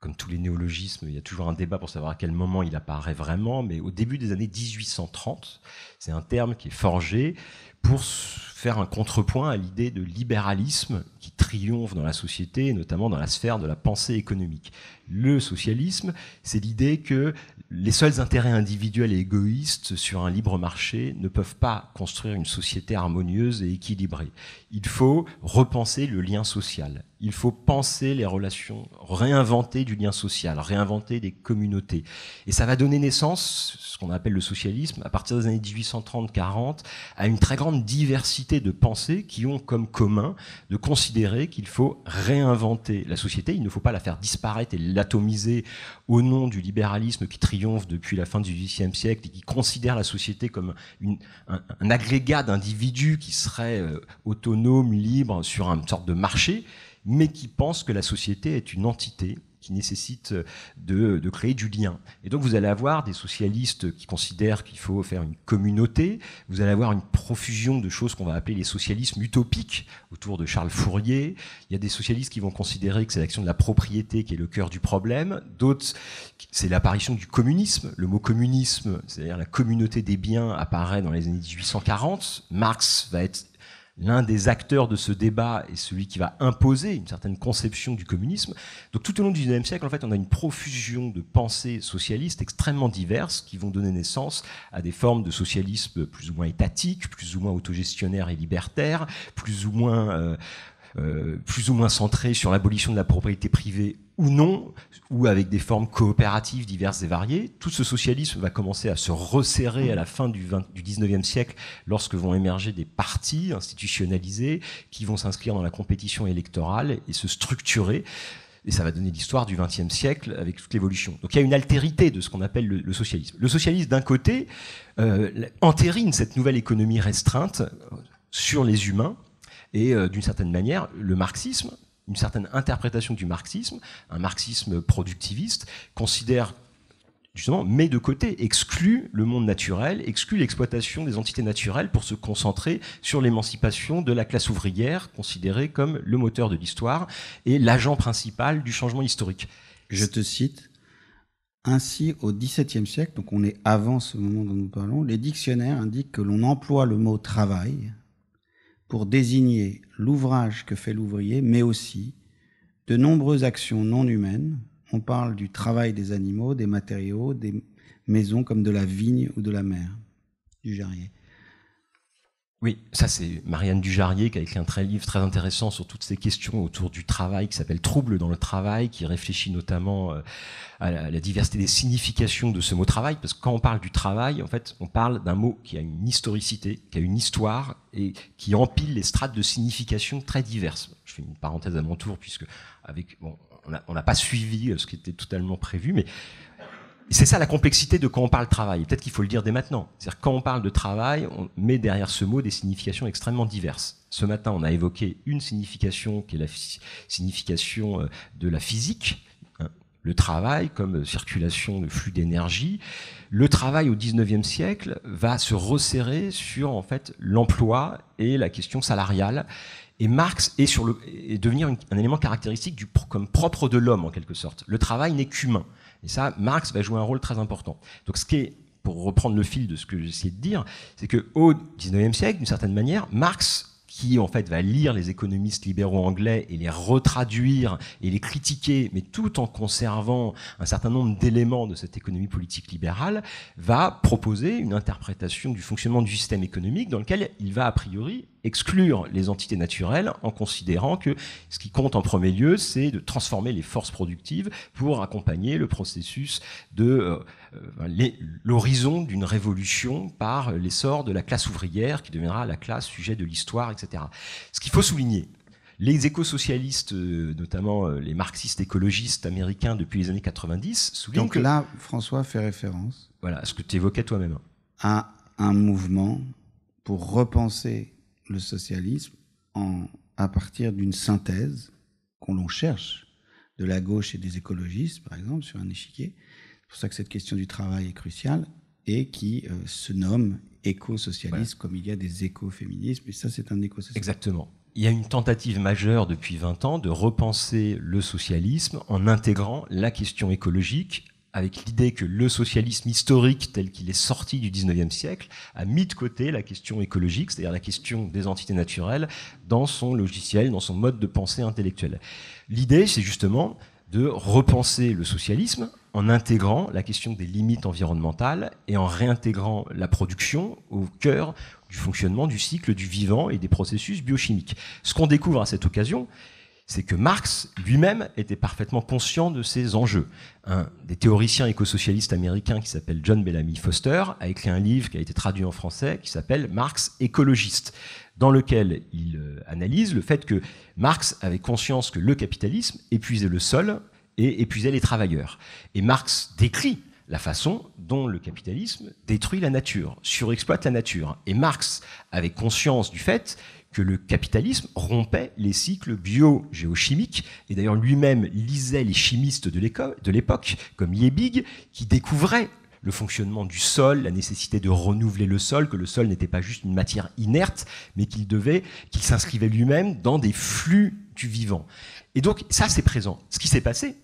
comme tous les néologismes, il y a toujours un débat pour savoir à quel moment il apparaît vraiment, mais au début des années 1830, c'est un terme qui est forgé pour faire un contrepoint à l'idée de libéralisme qui triomphe dans la société, notamment dans la sphère de la pensée économique. Le socialisme, c'est l'idée que les seuls intérêts individuels et égoïstes sur un libre marché ne peuvent pas construire une société harmonieuse et équilibrée. Il faut repenser le lien social. Il faut penser les relations, réinventer du lien social, réinventer des communautés. Et ça va donner naissance, ce qu'on appelle le socialisme, à partir des années 1830-40, à une très grande diversité de pensées qui ont comme commun de considérer considérer qu'il faut réinventer la société, il ne faut pas la faire disparaître et l'atomiser au nom du libéralisme qui triomphe depuis la fin du XVIIIe siècle et qui considère la société comme un, agrégat d'individus qui seraient autonome, euh, autonomes, libres sur une sorte de marché, mais qui pense que la société est une entité qui nécessite euh, de, créer du lien. Et donc vous allez avoir des socialistes qui considèrent qu'il faut faire une communauté, vous allez avoir une profusion de choses qu'on va appeler les socialismes utopiques autour de Charles Fourier, il y a des socialistes qui vont considérer que c'est l'action de la propriété qui est le cœur du problème, d'autres c'est l'apparition du communisme, le mot communisme, c'est-à-dire la communauté des biens apparaît dans les années 1840, Marx va être l'un des acteurs de ce débat est celui qui va imposer une certaine conception du communisme. Donc tout au long du XIXe siècle, en fait, on a une profusion de pensées socialistes extrêmement diverses qui vont donner naissance à des formes de socialisme plus ou moins étatiques, plus ou moins autogestionnaire et libertaire, plus ou moins euh, euh, plus ou moins centré sur l'abolition de la propriété privée ou non, ou avec des formes coopératives diverses et variées. Tout ce socialisme va commencer à se resserrer à la fin du, 19e siècle lorsque vont émerger des partis institutionnalisés qui vont s'inscrire dans la compétition électorale et se structurer et ça va donner l'histoire du XXe siècle avec toute l'évolution. Donc il y a une altérité de ce qu'on appelle le, socialisme. Le socialisme, d'un côté, euh, entérine cette nouvelle économie restreinte sur les humains, et euh, d'une certaine manière, le marxisme, une certaine interprétation du marxisme, un marxisme productiviste, considère justement met de côté, exclut le monde naturel, exclut l'exploitation des entités naturelles pour se concentrer sur l'émancipation de la classe ouvrière, considérée comme le moteur de l'histoire et l'agent principal du changement historique. Je te cite. Ainsi, au XVIIe siècle, donc on est avant ce moment dont nous parlons, les dictionnaires indiquent que l'on emploie le mot travail pour désigner l'ouvrage que fait l'ouvrier, mais aussi de nombreuses actions non humaines. On parle du travail des animaux, des matériaux, des maisons comme de la vigne ou de la mer, du jarrier. Oui, ça c'est Marianne Dujarier qui a écrit un très livre très intéressant sur toutes ces questions autour du travail qui s'appelle Trouble dans le travail, qui réfléchit notamment euh, à la, diversité des significations de ce mot travail, parce que quand on parle du travail, en fait, on parle d'un mot qui a une historicité, qui a une histoire et qui empile les strates de signification très diverses. Je fais une parenthèse à mon tour puisque avec bon, on n'a pas suivi euh, ce qui était totalement prévu, mais c'est ça la complexité de quand on parle travail. Peut-être qu'il faut le dire dès maintenant. cest à quand on parle de travail, on met derrière ce mot des significations extrêmement diverses. Ce matin, on a évoqué une signification qui est la signification euh, de la physique, hein. le travail comme euh, circulation de flux d'énergie. Le travail au 19e siècle va se resserrer sur en fait l'emploi et la question salariale. Et Marx est, sur le, devenir un élément caractéristique du, comme propre de l'homme en quelque sorte. Le travail n'est qu'humain. Et ça, Marx va jouer un rôle très important. Donc ce qui est, pour reprendre le fil de ce que j'essayais de dire, c'est qu'au XIXe siècle, d'une certaine manière, Marx qui en fait va lire les économistes libéraux anglais et les retraduire et les critiquer, mais tout en conservant un certain nombre d'éléments de cette économie politique libérale, va proposer une interprétation du fonctionnement du système économique dans lequel il va a priori exclure les entités naturelles en considérant que ce qui compte en premier lieu, c'est de transformer les forces productives pour accompagner le processus de euh, euh, l'horizon d'une révolution par l'essor de la classe ouvrière qui deviendra la classe sujet de l'histoire, etc. Ce qu'il faut souligner, les éco-socialistes, euh, notamment les marxistes écologistes américains depuis les années 90, soulignent Donc que... là, François fait référence... Voilà, ce que tu évoquais toi-même. À un mouvement pour repenser le socialisme en, à partir d'une synthèse qu'on l'on cherche de la gauche et des écologistes, par exemple, sur un échiquier. C'est pour ça que cette question du travail est cruciale et qui euh, se nomme éco-socialisme, comme il y a des éco-féminismes, et ça, c'est un éco-socialisme. Exactement. Il y a une tentative majeure depuis 20 ans de repenser le socialisme en intégrant la question écologique avec l'idée que le socialisme historique tel qu'il est sorti du 19e siècle a mis de côté la question écologique, c'est-à-dire la question des entités naturelles, dans son logiciel, dans son mode de pensée intellectuel. L'idée, c'est justement de repenser le socialisme en intégrant la question des limites environnementales et en réintégrant la production au cœur du fonctionnement du cycle du vivant et des processus biochimiques. Ce qu'on découvre à cette occasion, c'est que Marx lui-même était parfaitement conscient de ces enjeux. Un des théoriciens écosocialistes américains qui s'appelle John Bellamy Foster a écrit un livre qui a été traduit en français qui s'appelle Marx écologiste, dans lequel il euh, analyse le fait que Marx avait conscience que le capitalisme épuisait le sol et épuisait les travailleurs. Et Marx décrit la façon dont le capitalisme détruit la nature, surexploite la nature. Et Marx avait conscience du fait que le capitalisme rompait les cycles bio-géochimiques. Et d'ailleurs, lui-même lisait les chimistes de l'époque, comme Liebig, qui découvrait le fonctionnement du sol, la nécessité de renouveler le sol, que le sol n'était pas juste une matière inerte, mais qu'il devait, qu'il s'inscrivait lui-même dans des flux du vivant. Et donc, ça, c'est présent. Ce qui s'est passé,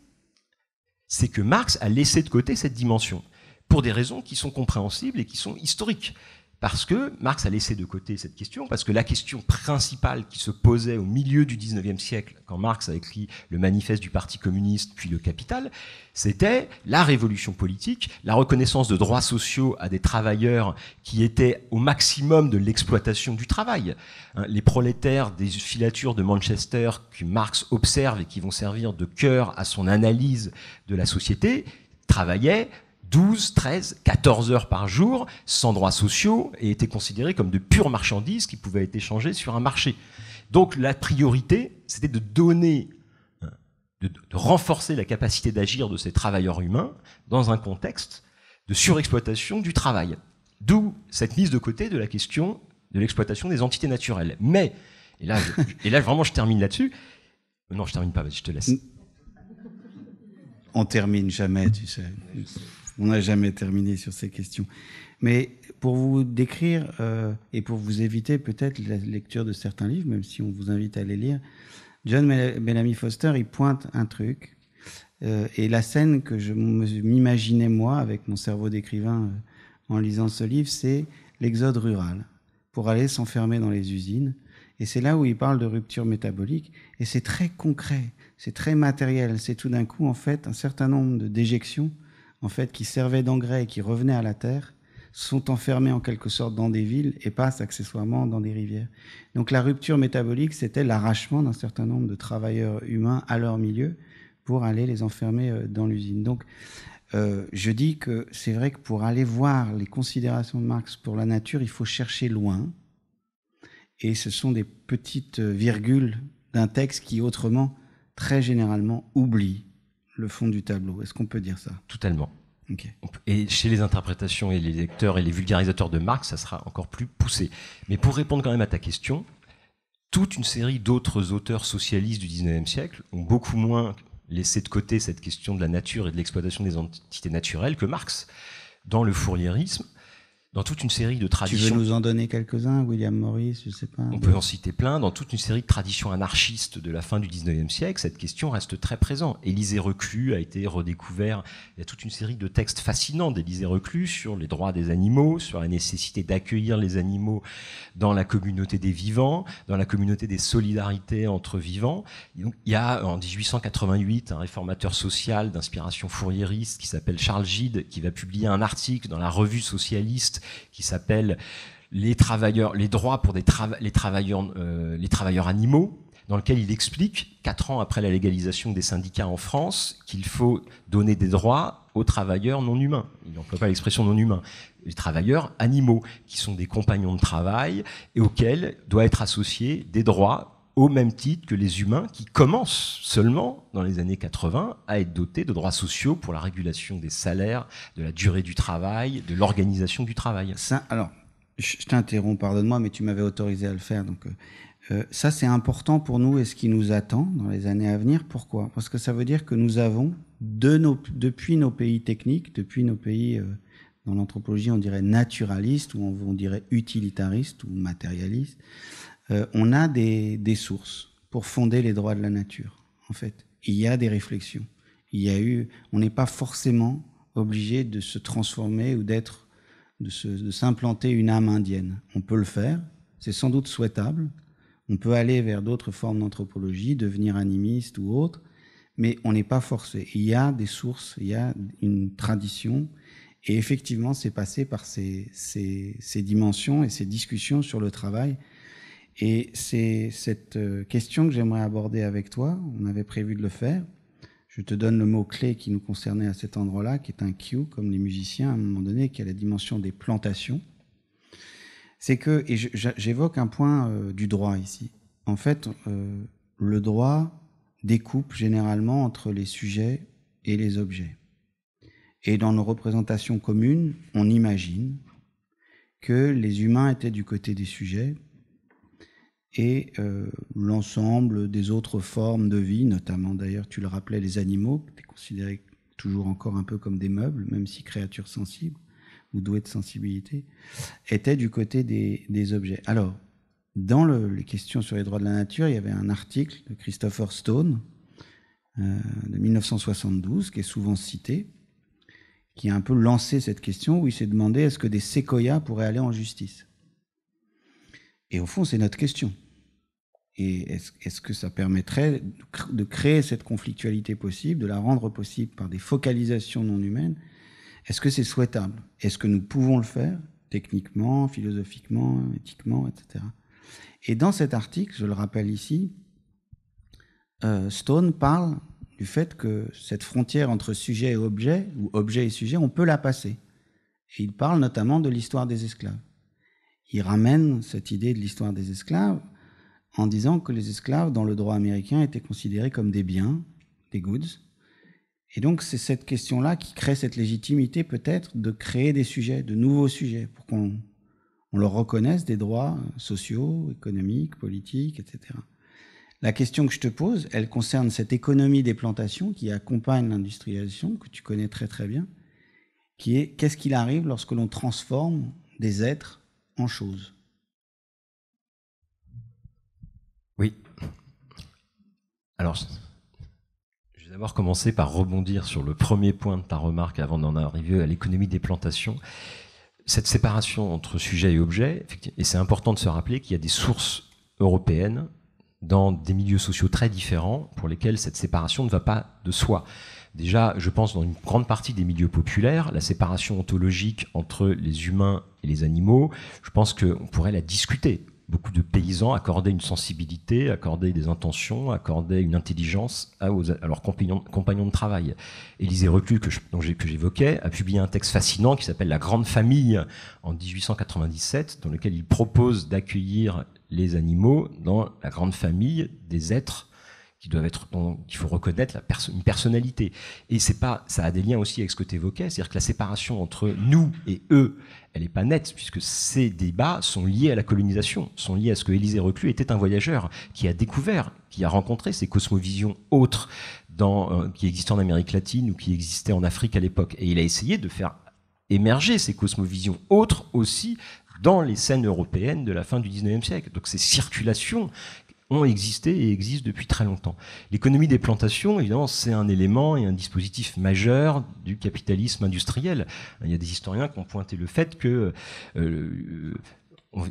c'est que Marx a laissé de côté cette dimension pour des raisons qui sont compréhensibles et qui sont historiques parce que Marx a laissé de côté cette question, parce que la question principale qui se posait au milieu du 19e siècle, quand Marx a écrit le manifeste du Parti communiste puis le Capital, c'était la révolution politique, la reconnaissance de droits sociaux à des travailleurs qui étaient au maximum de l'exploitation du travail. Hein, les prolétaires des filatures de Manchester que Marx observe et qui vont servir de cœur à son analyse de la société, travaillaient 12, 13, 14 heures par jour, sans droits sociaux, et étaient considérés comme de pures marchandises qui pouvaient être échangées sur un marché. Donc la priorité, c'était de donner, hein, de, renforcer la capacité d'agir de ces travailleurs humains dans un contexte de surexploitation du travail. D'où cette mise de côté de la question de l'exploitation des entités naturelles. Mais, et là, et là vraiment je termine là-dessus, non je termine pas, je te laisse. On termine jamais, tu sais on n'a jamais terminé sur ces questions. Mais pour vous décrire euh, et pour vous éviter peut-être la lecture de certains livres, même si on vous invite à les lire, John Bellamy Foster, il pointe un truc. Euh, et la scène que je m'imaginais moi, avec mon cerveau d'écrivain, euh, en lisant ce livre, c'est l'exode rural, pour aller s'enfermer dans les usines. Et c'est là où il parle de rupture métabolique. Et c'est très concret, c'est très matériel. C'est tout d'un coup, en fait, un certain nombre de déjections en fait, qui servaient d'engrais et qui revenaient à la terre, sont enfermés en quelque sorte dans des villes et passent accessoirement dans des rivières. Donc la rupture métabolique, c'était l'arrachement d'un certain nombre de travailleurs humains à leur milieu pour aller les enfermer euh, dans l'usine. Donc euh, je dis que c'est vrai que pour aller voir les considérations de Marx pour la nature, il faut chercher loin. Et ce sont des petites euh, virgules d'un texte qui autrement, très généralement, oublie le fond du tableau. Est-ce qu'on peut dire ça Totalement. Et chez les interprétations et les lecteurs et les vulgarisateurs de Marx, ça sera encore plus poussé. Mais pour répondre quand même à ta question, toute une série d'autres auteurs socialistes du 19e siècle ont beaucoup moins laissé de côté cette question de la nature et de l'exploitation des entités naturelles que Marx. Dans le fourriérisme, dans toute une série de traditions. Tu veux nous en donner quelques-uns, William Morris, je sais pas. On peut en citer plein. Dans toute une série de traditions anarchistes de la fin du 19e siècle, cette question reste très présente. Élisée Reclus a été redécouvert. Il y a toute une série de textes fascinants d'Élisée Reclus sur les droits des animaux, sur la nécessité d'accueillir les animaux dans la communauté des vivants, dans la communauté des solidarités entre vivants. il y a en 1888 un réformateur social d'inspiration fourriériste qui s'appelle Charles Gide qui va publier un article dans la revue socialiste qui s'appelle les travailleurs, les droits pour des les, travailleurs, euh, les travailleurs animaux, dans lequel il explique, quatre ans après la légalisation des syndicats en France, qu'il faut donner des droits aux travailleurs non humains. Il n'emploie pas l'expression non humain. Les travailleurs animaux, qui sont des compagnons de travail et auxquels doivent être associés des droits au même titre que les humains qui commencent seulement dans les années 80 à être dotés de droits sociaux pour la régulation des salaires, de la durée du travail, de l'organisation du travail. Ça, alors, je t'interromps, pardonne-moi, mais tu m'avais autorisé à le faire. Donc, euh, euh, ça, c'est important pour nous et ce qui nous attend dans les années à venir. Pourquoi Parce que ça veut dire que nous avons, de nos, depuis nos pays techniques, depuis nos pays, euh, dans l'anthropologie, on dirait naturaliste ou on, dirait utilitariste ou matérialiste, euh, on a des, sources pour fonder les droits de la nature, en fait. Il y a des réflexions. Il y a eu, on n'est pas forcément obligé de se transformer ou d'être, de s'implanter une âme indienne. On peut le faire, c'est sans doute souhaitable. On peut aller vers d'autres formes d'anthropologie, devenir animiste ou autre, mais on n'est pas forcé. Il y a des sources, il y a une tradition, et effectivement, c'est passé par ces, dimensions et ces discussions sur le travail et c'est cette euh, question que j'aimerais aborder avec toi. On avait prévu de le faire. Je te donne le mot-clé qui nous concernait à cet endroit-là, qui est un Q comme les musiciens à un moment donné, qui a la dimension des plantations. C'est que, et j'évoque un point euh, du droit ici. En fait, euh, le droit découpe généralement entre les sujets et les objets. Et dans nos représentations communes, on imagine que les humains étaient du côté des sujets et euh, l'ensemble des autres formes de vie, notamment d'ailleurs, tu le rappelais, les animaux, qui étaient considérés toujours encore un peu comme des meubles, même si créatures sensibles ou douées de sensibilité, étaient du côté des, objets. Alors, dans les questions sur les droits de la nature, il y avait un article de Christopher Stone euh, de 1972, qui est souvent cité, qui a un peu lancé cette question, où il s'est demandé est-ce que des séquoias pourraient aller en justice et au fond, c'est notre question. Et est-ce que ça permettrait de créer cette conflictualité possible, de la rendre possible par des focalisations non humaines Est-ce que c'est souhaitable Est-ce que nous pouvons le faire techniquement, philosophiquement, éthiquement, etc. Et dans cet article, je le rappelle ici, euh, Stone parle du fait que cette frontière entre sujet et objet, ou objet et sujet, on peut la passer. Et il parle notamment de l'histoire des esclaves il ramène cette idée de l'histoire des esclaves en disant que les esclaves, dans le droit américain, étaient considérés comme des biens, des goods. Et donc, c'est cette question-là qui crée cette légitimité, peut-être, de créer des sujets, de nouveaux sujets, pour qu'on on leur reconnaisse des droits sociaux, économiques, politiques, etc. La question que je te pose, elle concerne cette économie des plantations qui accompagne l'industrialisation, que tu connais très très bien, qui est qu'est-ce qu'il arrive lorsque l'on transforme des êtres en Oui. Alors, je vais d'abord commencer par rebondir sur le premier point de ta remarque avant d'en arriver à l'économie des plantations. Cette séparation entre sujet et objet, et c'est important de se rappeler qu'il y a des sources européennes dans des milieux sociaux très différents pour lesquels cette séparation ne va pas de soi. Déjà, je pense dans une grande partie des milieux populaires, la séparation ontologique entre les humains et les animaux, je pense qu'on pourrait la discuter. Beaucoup de paysans accordaient une sensibilité, accordaient des intentions, accordaient une intelligence à, aux, leurs compagnons, compagnons, de travail. Élisée Reclus, que, que j'évoquais, a publié un texte fascinant qui s'appelle La Grande Famille en 1897, dans lequel il propose d'accueillir les animaux dans la grande famille des êtres qui doivent être, qu'il faut reconnaître la une personnalité. Et c'est pas, ça a des liens aussi avec ce que tu évoquais, c'est-à-dire que la séparation entre nous et eux, elle n'est pas nette, puisque ces débats sont liés à la colonisation, sont liés à ce que Élisée Reclus était un voyageur qui a découvert, qui a rencontré ces cosmovisions autres euh, qui existaient en Amérique latine ou qui existaient en Afrique à l'époque. Et il a essayé de faire émerger ces cosmovisions autres aussi dans les scènes européennes de la fin du 19e siècle. Donc ces circulations ont existé et existent depuis très longtemps. L'économie des plantations, évidemment, c'est un élément et un dispositif majeur du capitalisme industriel. Il y a des historiens qui ont pointé le fait que... Euh,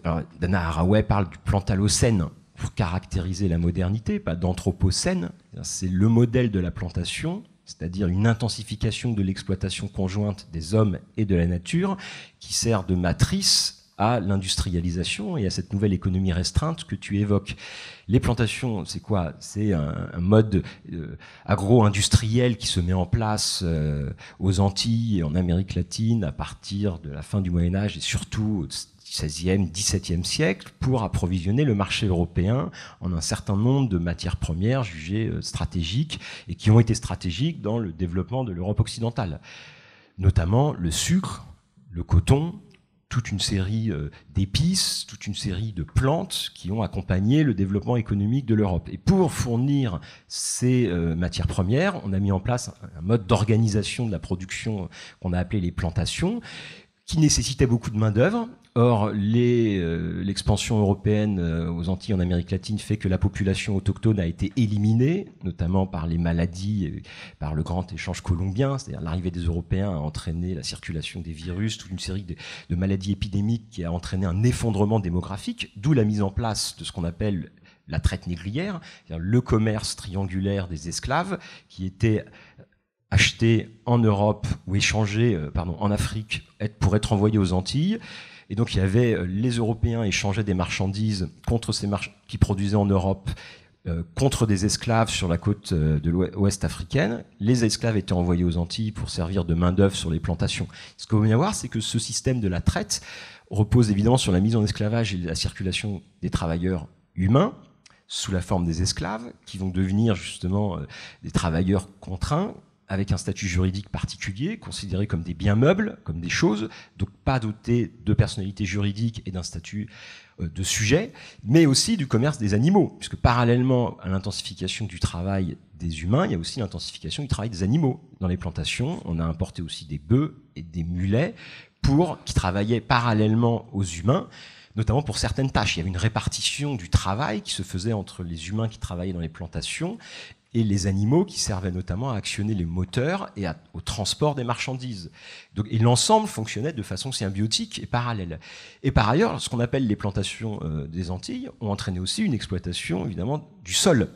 euh, Dana Haraway parle du plantalocène pour caractériser la modernité, pas d'anthropocène. C'est le modèle de la plantation, c'est-à-dire une intensification de l'exploitation conjointe des hommes et de la nature, qui sert de matrice à l'industrialisation et à cette nouvelle économie restreinte que tu évoques. Les plantations, c'est quoi C'est un, mode euh, agro-industriel qui se met en place euh, aux Antilles et en Amérique latine à partir de la fin du Moyen Âge et surtout 16e, 17e siècle pour approvisionner le marché européen en un certain nombre de matières premières jugées euh, stratégiques et qui ont été stratégiques dans le développement de l'Europe occidentale, notamment le sucre, le coton, toute une série euh, d'épices, toute une série de plantes qui ont accompagné le développement économique de l'Europe. Et pour fournir ces euh, matières premières, on a mis en place un mode d'organisation de la production qu'on a appelé les plantations, qui nécessitait beaucoup de main-d'œuvre. Or, euh, l'expansion européenne euh, aux Antilles en Amérique latine fait que la population autochtone a été éliminée, notamment par les maladies, euh, par le grand échange colombien, c'est-à-dire l'arrivée des Européens a entraîné la circulation des virus, toute une série de, maladies épidémiques qui a entraîné un effondrement démographique, d'où la mise en place de ce qu'on appelle la traite négrière, le commerce triangulaire des esclaves, qui étaient achetés en Europe ou échangés, pardon, en Afrique pour être envoyés aux Antilles. Et donc il y avait euh, les Européens échangeaient des marchandises contre ces qui produisaient en Europe euh, contre des esclaves sur la côte euh, de l'ouest africaine. Les esclaves étaient envoyés aux Antilles pour servir de main-d'œuvre sur les plantations. Ce qu'on vient voir, c'est que ce système de la traite repose évidemment sur la mise en esclavage et la circulation des travailleurs humains sous la forme des esclaves, qui vont devenir justement des travailleurs contraints, avec un statut juridique particulier, considéré comme des biens meubles, comme des choses, donc pas dotés de personnalité juridique et d'un statut euh, de sujet, mais aussi du commerce des animaux, puisque parallèlement à l'intensification du travail des humains, il y a aussi l'intensification du travail des animaux. Dans les plantations, on a importé aussi des bœufs et des mulets pour, qui travaillaient parallèlement aux humains, notamment pour certaines tâches. Il y avait une répartition du travail qui se faisait entre les humains qui travaillaient dans les plantations et les animaux qui servaient notamment à actionner les moteurs et au transport des marchandises. et l'ensemble fonctionnait de façon symbiotique et parallèle. Et par ailleurs, ce qu'on appelle les plantations euh, des Antilles ont entraîné aussi une exploitation évidemment du sol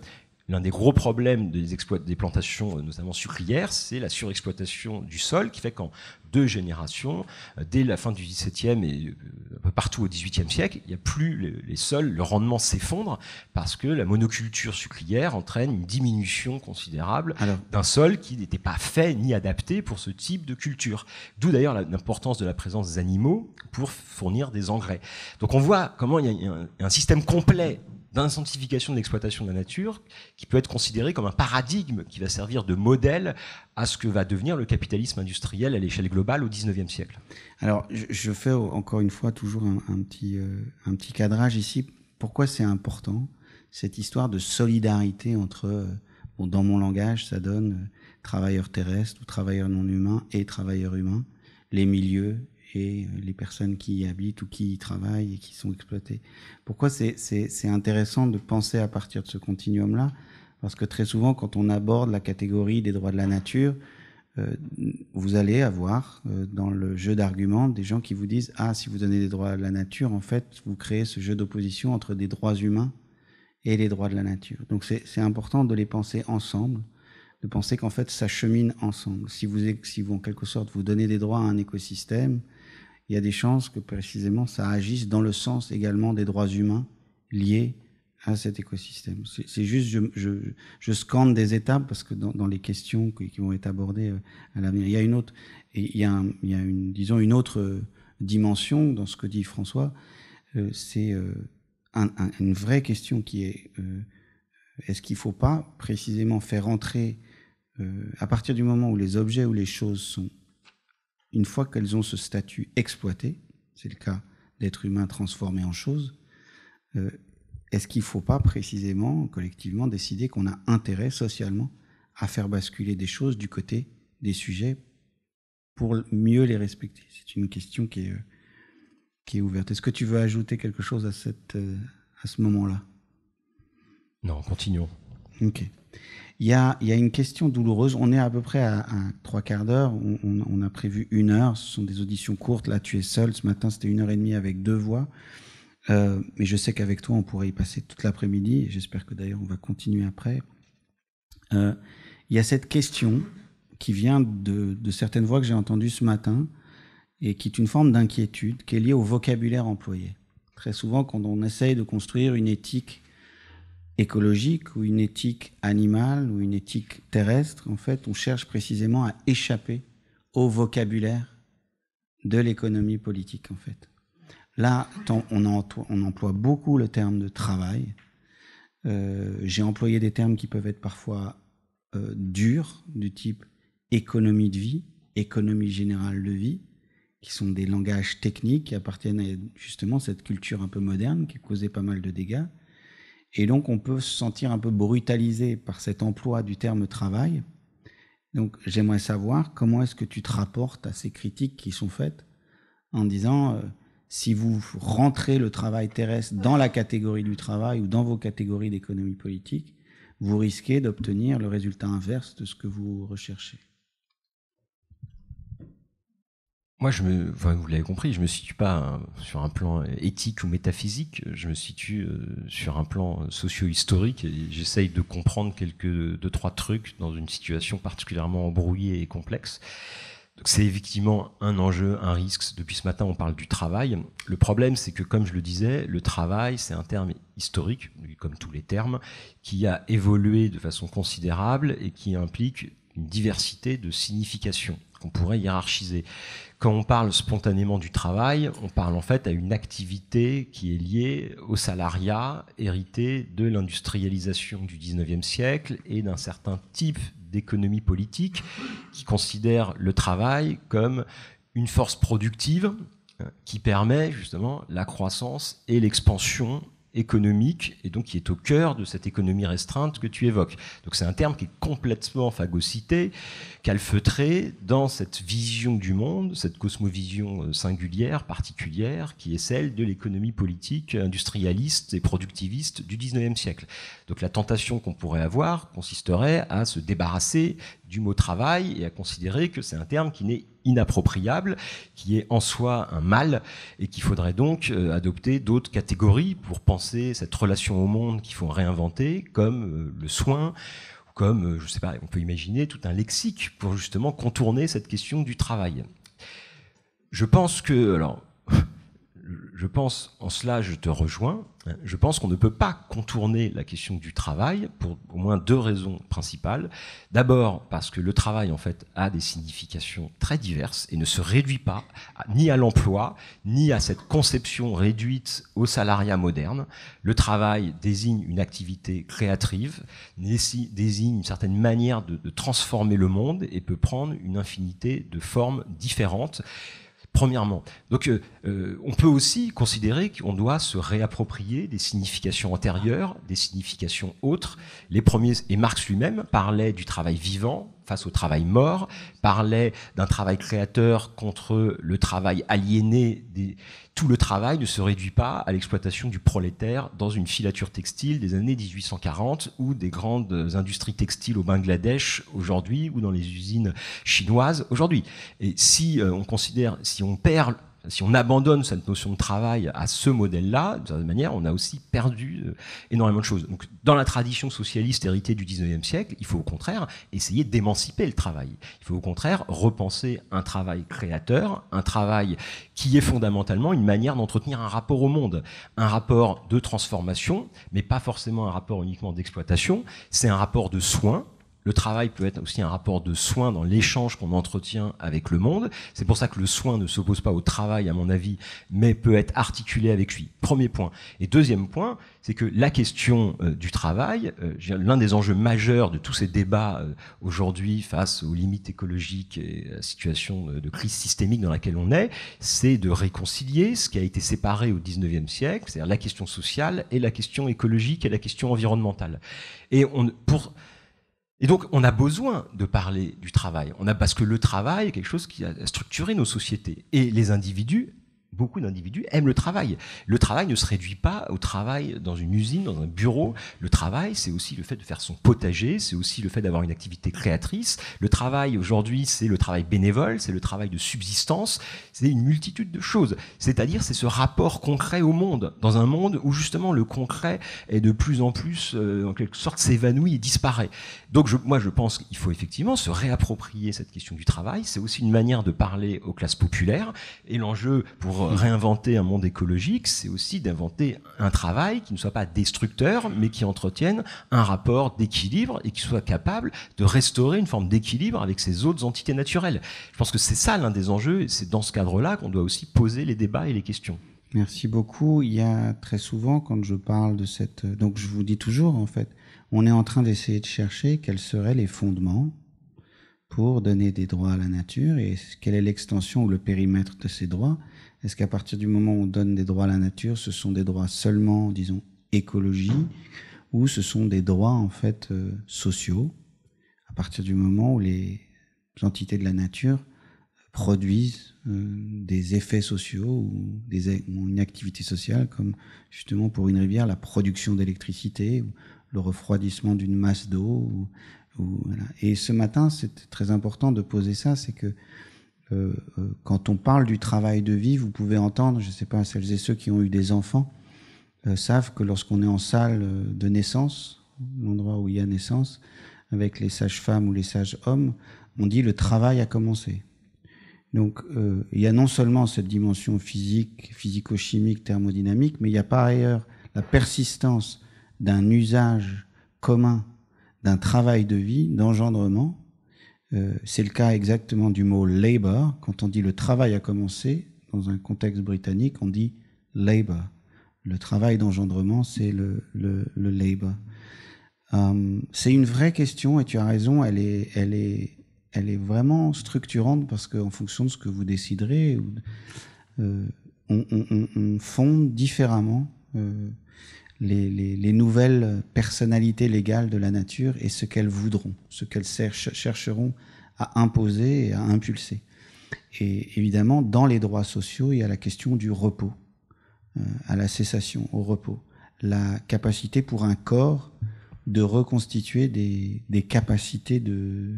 l'un des gros problèmes des, des plantations, euh, notamment sucrières, c'est la surexploitation du sol, qui fait qu'en deux générations, euh, dès la fin du XVIIe et euh, un peu partout au XVIIIe siècle, il n'y a plus les, sols, le rendement s'effondre parce que la monoculture sucrière entraîne une diminution considérable d'un sol qui n'était pas fait ni adapté pour ce type de culture. D'où d'ailleurs l'importance de la présence des animaux pour fournir des engrais. Donc on voit comment il y a un système complet d'intensification de l'exploitation de la nature qui peut être considéré comme un paradigme qui va servir de modèle à ce que va devenir le capitalisme industriel à l'échelle globale au 19e siècle. Alors, je fais encore une fois toujours un, petit, euh, un petit cadrage ici. Pourquoi c'est important cette histoire de solidarité entre, euh, dans mon langage, ça donne euh, travailleurs terrestres ou travailleurs non humains et travailleurs humains, les milieux, et euh, les personnes qui y habitent ou qui y travaillent et qui sont exploitées. Pourquoi c'est intéressant de penser à partir de ce continuum-là Parce que très souvent, quand on aborde la catégorie des droits de la nature, euh, vous allez avoir euh, dans le jeu d'arguments des gens qui vous disent Ah, si vous donnez des droits à la nature, en fait, vous créez ce jeu d'opposition entre des droits humains et les droits de la nature. Donc c'est important de les penser ensemble, de penser qu'en fait ça chemine ensemble. Si vous, si vous, en quelque sorte, vous donnez des droits à un écosystème, il y a des chances que précisément ça agisse dans le sens également des droits humains liés à cet écosystème. C'est juste, je, je, scanne des étapes parce que dans, les questions qui, vont être abordées euh, à l'avenir, il y a une autre, il y a, il une, disons une autre euh, dimension dans ce que dit François. Euh, c'est une vraie question qui est est-ce qu'il ne faut pas précisément faire entrer à partir du moment où les objets ou les choses sont une fois qu'elles ont ce statut exploité, c'est le cas d'être humain transformé en chose, euh, est-ce qu'il ne faut pas précisément, collectivement, décider qu'on a intérêt socialement à faire basculer des choses du côté des sujets pour mieux les respecter C'est une question qui est, euh, qui est ouverte. Est-ce que tu veux ajouter quelque chose à, cette, euh, à ce moment-là Non, continuons. Ok. Il y a, une question douloureuse. On est à peu près à, trois quarts d'heure. On, a prévu une heure. Ce sont des auditions courtes. Là, tu es seul. Ce matin, c'était une heure et demie avec deux voix. Euh, mais je sais qu'avec toi, on pourrait y passer toute l'après-midi. J'espère que d'ailleurs, on va continuer après. Euh, il y a cette question qui vient de, de certaines voix que j'ai entendues ce matin et qui est une forme d'inquiétude qui est liée au vocabulaire employé. Très souvent, quand on essaye de construire une éthique écologique ou une éthique animale ou une éthique terrestre, en fait, on cherche précisément à échapper au vocabulaire de l'économie politique, en fait. Là, on, emploie, on emploie beaucoup le terme de travail. Euh, j'ai employé des termes qui peuvent être parfois euh, durs, du type économie de vie, économie générale de vie, qui sont des langages techniques qui appartiennent à justement cette culture un peu moderne qui causait pas mal de dégâts. Et donc, on peut se sentir un peu brutalisé par cet emploi du terme travail. Donc, j'aimerais savoir comment est-ce que tu te rapportes à ces critiques qui sont faites en disant euh, si vous rentrez le travail terrestre dans la catégorie du travail ou dans vos catégories d'économie politique, vous risquez d'obtenir le résultat inverse de ce que vous recherchez. Moi, je me, vous l'avez compris, je ne me situe pas hein, sur un plan éthique ou métaphysique. Je me situe euh, sur un plan socio-historique j'essaye de comprendre quelques deux trois trucs dans une situation particulièrement embrouillée et complexe. C'est effectivement un enjeu, un risque. Depuis ce matin, on parle du travail. Le problème, c'est que, comme je le disais, le travail, c'est un terme historique, comme tous les termes, qui a évolué de façon considérable et qui implique une diversité de significations qu'on pourrait hiérarchiser quand on parle spontanément du travail, on parle en fait à une activité qui est liée au salariat hérité de l'industrialisation du 19e siècle et d'un certain type d'économie politique qui considère le travail comme une force productive euh, qui permet justement la croissance et l'expansion économique et donc qui est au cœur de cette économie restreinte que tu évoques. Donc c'est un terme qui est complètement phagocyté, calfeutré dans cette vision du monde, cette cosmovision euh, singulière, particulière, qui est celle de l'économie politique, industrialiste et productiviste du 19e siècle. Donc la tentation qu'on pourrait avoir consisterait à se débarrasser du mot travail et à considérer que c'est un terme qui n'est inappropriable, qui est en soi un mal et qu'il faudrait donc euh, adopter d'autres catégories pour penser cette relation au monde qu'il faut réinventer, comme euh, le soin, comme, euh, je ne sais pas, on peut imaginer tout un lexique pour justement contourner cette question du travail. Je pense que, alors, je pense, en cela je te rejoins, je pense qu'on ne peut pas contourner la question du travail pour au moins deux raisons principales. D'abord parce que le travail en fait a des significations très diverses et ne se réduit pas ni à l'emploi, ni à cette conception réduite au salariat moderne. Le travail désigne une activité créative, désigne une certaine manière de transformer le monde et peut prendre une infinité de formes différentes Premièrement, donc euh, euh, on peut aussi considérer qu'on doit se réapproprier des significations antérieures, des significations autres. Les premiers et Marx lui-même parlait du travail vivant, face au travail mort, parlait d'un travail créateur contre le travail aliéné. Tout le travail ne se réduit pas à l'exploitation du prolétaire dans une filature textile des années 1840 ou des grandes industries textiles au Bangladesh aujourd'hui ou dans les usines chinoises aujourd'hui. Et si euh, on considère, si on perd si on abandonne cette notion de travail à ce modèle-là, de certaine manière, on a aussi perdu euh, énormément de choses. dans la tradition socialiste héritée du 19e siècle, il faut au contraire essayer d'émanciper le travail. Il faut au contraire repenser un travail créateur, un travail qui est fondamentalement une manière d'entretenir un rapport au monde, un rapport de transformation, mais pas forcément un rapport uniquement d'exploitation, c'est un rapport de soins, le travail peut être aussi un rapport de soin dans l'échange qu'on entretient avec le monde. C'est pour ça que le soin ne s'oppose pas au travail, à mon avis, mais peut être articulé avec lui. Premier point. Et deuxième point, c'est que la question euh, du travail, euh, l'un des enjeux majeurs de tous ces débats euh, aujourd'hui face aux limites écologiques et à la situation de crise systémique dans laquelle on est, c'est de réconcilier ce qui a été séparé au 19e siècle, c'est-à-dire la question sociale et la question écologique et la question environnementale. Et on, pour, et donc, on a besoin de parler du travail. On a, parce que le travail est quelque chose qui a structuré nos sociétés. Et les individus beaucoup d'individus aiment le travail. Le travail ne se réduit pas au travail dans une usine, dans un bureau. Le travail, c'est aussi le fait de faire son potager, c'est aussi le fait d'avoir une activité créatrice. Le travail, aujourd'hui, c'est le travail bénévole, c'est le travail de subsistance, c'est une multitude de choses. C'est-à-dire, c'est ce rapport concret au monde, dans un monde où justement le concret est de plus en plus, euh, en quelque sorte, s'évanouit et disparaît. Donc je, moi, je pense qu'il faut effectivement se réapproprier cette question du travail. C'est aussi une manière de parler aux classes populaires. Et l'enjeu pour réinventer un monde écologique, c'est aussi d'inventer un travail qui ne soit pas destructeur, mais qui entretienne un rapport d'équilibre et qui soit capable de restaurer une forme d'équilibre avec ces autres entités naturelles. Je pense que c'est ça l'un des enjeux, et c'est dans ce cadre-là qu'on doit aussi poser les débats et les questions. Merci beaucoup. Il y a très souvent, quand je parle de cette... Donc je vous dis toujours, en fait, on est en train d'essayer de chercher quels seraient les fondements pour donner des droits à la nature et quelle est l'extension ou le périmètre de ces droits. Est-ce qu'à partir du moment où on donne des droits à la nature, ce sont des droits seulement, disons, écologiques, ou ce sont des droits en fait euh, sociaux À partir du moment où les entités de la nature produisent euh, des effets sociaux e-, ou, une activité sociale, comme justement pour une rivière la production d'électricité, ou le refroidissement d'une masse d'eau. Et ce matin, c'est très important de poser ça, c'est que euh, euh, quand on parle du travail de vie, vous pouvez entendre, je ne sais pas, celles et ceux qui ont eu des enfants euh, savent que lorsqu'on est en salle de naissance, l'endroit où il y a naissance, avec les sages-femmes ou les sages-hommes, on dit le travail a commencé. Donc il y a non seulement cette dimension physique, physico-chimique, thermodynamique, mais il y a par ailleurs la persistance d'un usage commun d'un travail de vie, d'engendrement, euh, c'est le cas exactement du mot labor. Quand on dit le travail a commencé, dans un contexte britannique, on dit labor. Le travail d'engendrement, c'est le, le, labor. Euh, c'est une vraie question et tu as raison, elle est, vraiment structurante parce qu'en fonction de ce que vous déciderez, euh, on, fonde différemment les, nouvelles personnalités légales de la nature et ce qu'elles voudront, ce qu'elles chercheront à imposer et à impulser. Et évidemment, dans les droits sociaux, il y a la question du repos, euh, à la cessation, au repos, la capacité pour un corps de reconstituer des, capacités de,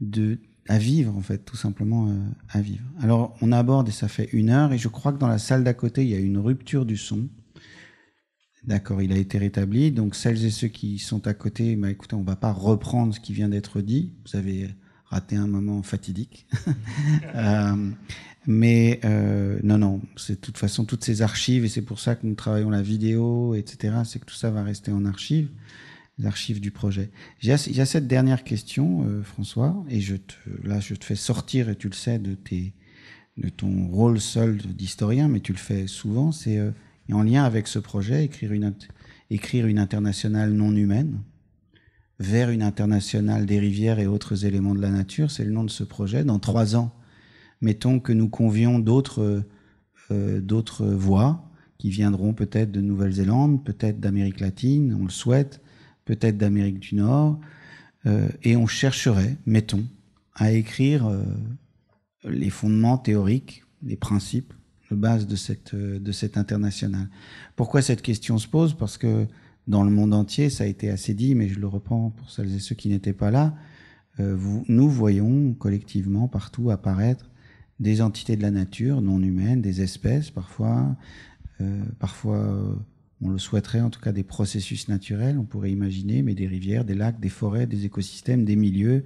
de, à vivre, en fait, tout simplement euh, à vivre. Alors, on aborde et ça fait une heure, et je crois que dans la salle d'à côté, il y a une rupture du son. D'accord, il a été rétabli. Donc celles et ceux qui sont à côté, bah, écoutez, on ne va pas reprendre ce qui vient d'être dit. Vous avez raté un moment fatidique. Euh, mais euh, non, non, c'est de toute façon toutes ces archives, et c'est pour ça que nous travaillons la vidéo, etc., c'est que tout ça va rester en archive, les archives du projet. Il y cette dernière question, euh, François, et je te, là je te fais sortir, et tu le sais, de, de ton rôle seul d'historien, mais tu le fais souvent, c'est et en lien avec ce projet, écrire une, écrire une internationale non humaine vers une internationale des rivières et autres éléments de la nature, c'est le nom de ce projet. Dans trois ans, mettons que nous convions d'autres euh, voix qui viendront peut-être de Nouvelle-Zélande, peut-être d'Amérique latine, on le souhaite, peut-être d'Amérique du Nord, euh, et on chercherait, mettons, à écrire euh, les fondements théoriques, les principes le base de cette, euh, de cette internationale. Pourquoi cette question se pose Parce que dans le monde entier, ça a été assez dit, mais je le reprends pour celles et ceux qui n'étaient pas là, euh, nous voyons collectivement partout apparaître des entités de la nature non humaines, des espèces parfois, euh, parfois on le souhaiterait en tout cas des processus naturels, on pourrait imaginer, mais des rivières, des lacs, des forêts, des écosystèmes, des milieux.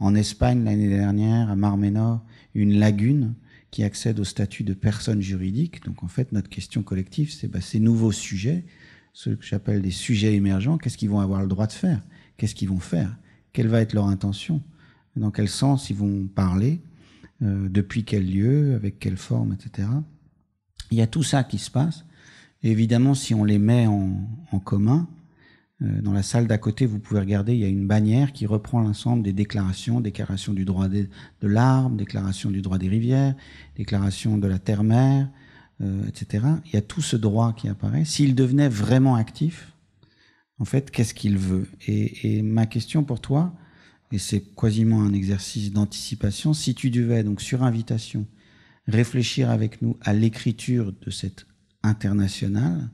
En Espagne l'année dernière, à Marménor, une lagune qui accèdent au statut de personne juridique. Donc en fait, notre question collective, c'est bah, ces nouveaux sujets, ceux que j'appelle des sujets émergents, qu'est-ce qu'ils vont avoir le droit de faire Qu'est-ce qu'ils vont faire Quelle va être leur intention Dans quel sens ils vont parler euh, Depuis quel lieu Avec quelle forme Etc. Il y a tout ça qui se passe. évidemment, si on les met en, en commun, euh, dans la salle d'à côté, vous pouvez regarder, il y a une bannière qui reprend l'ensemble des déclarations, déclaration du droit de, l'arbre, déclaration du droit des rivières, déclaration de la terre-mer, euh, etc. Il y a tout ce droit qui apparaît. S'il devenait vraiment actif, en fait, qu'est-ce qu'il veut et, et, ma question pour toi, et c'est quasiment un exercice d'anticipation, si tu devais, donc sur invitation, réfléchir avec nous à l'écriture de cette internationale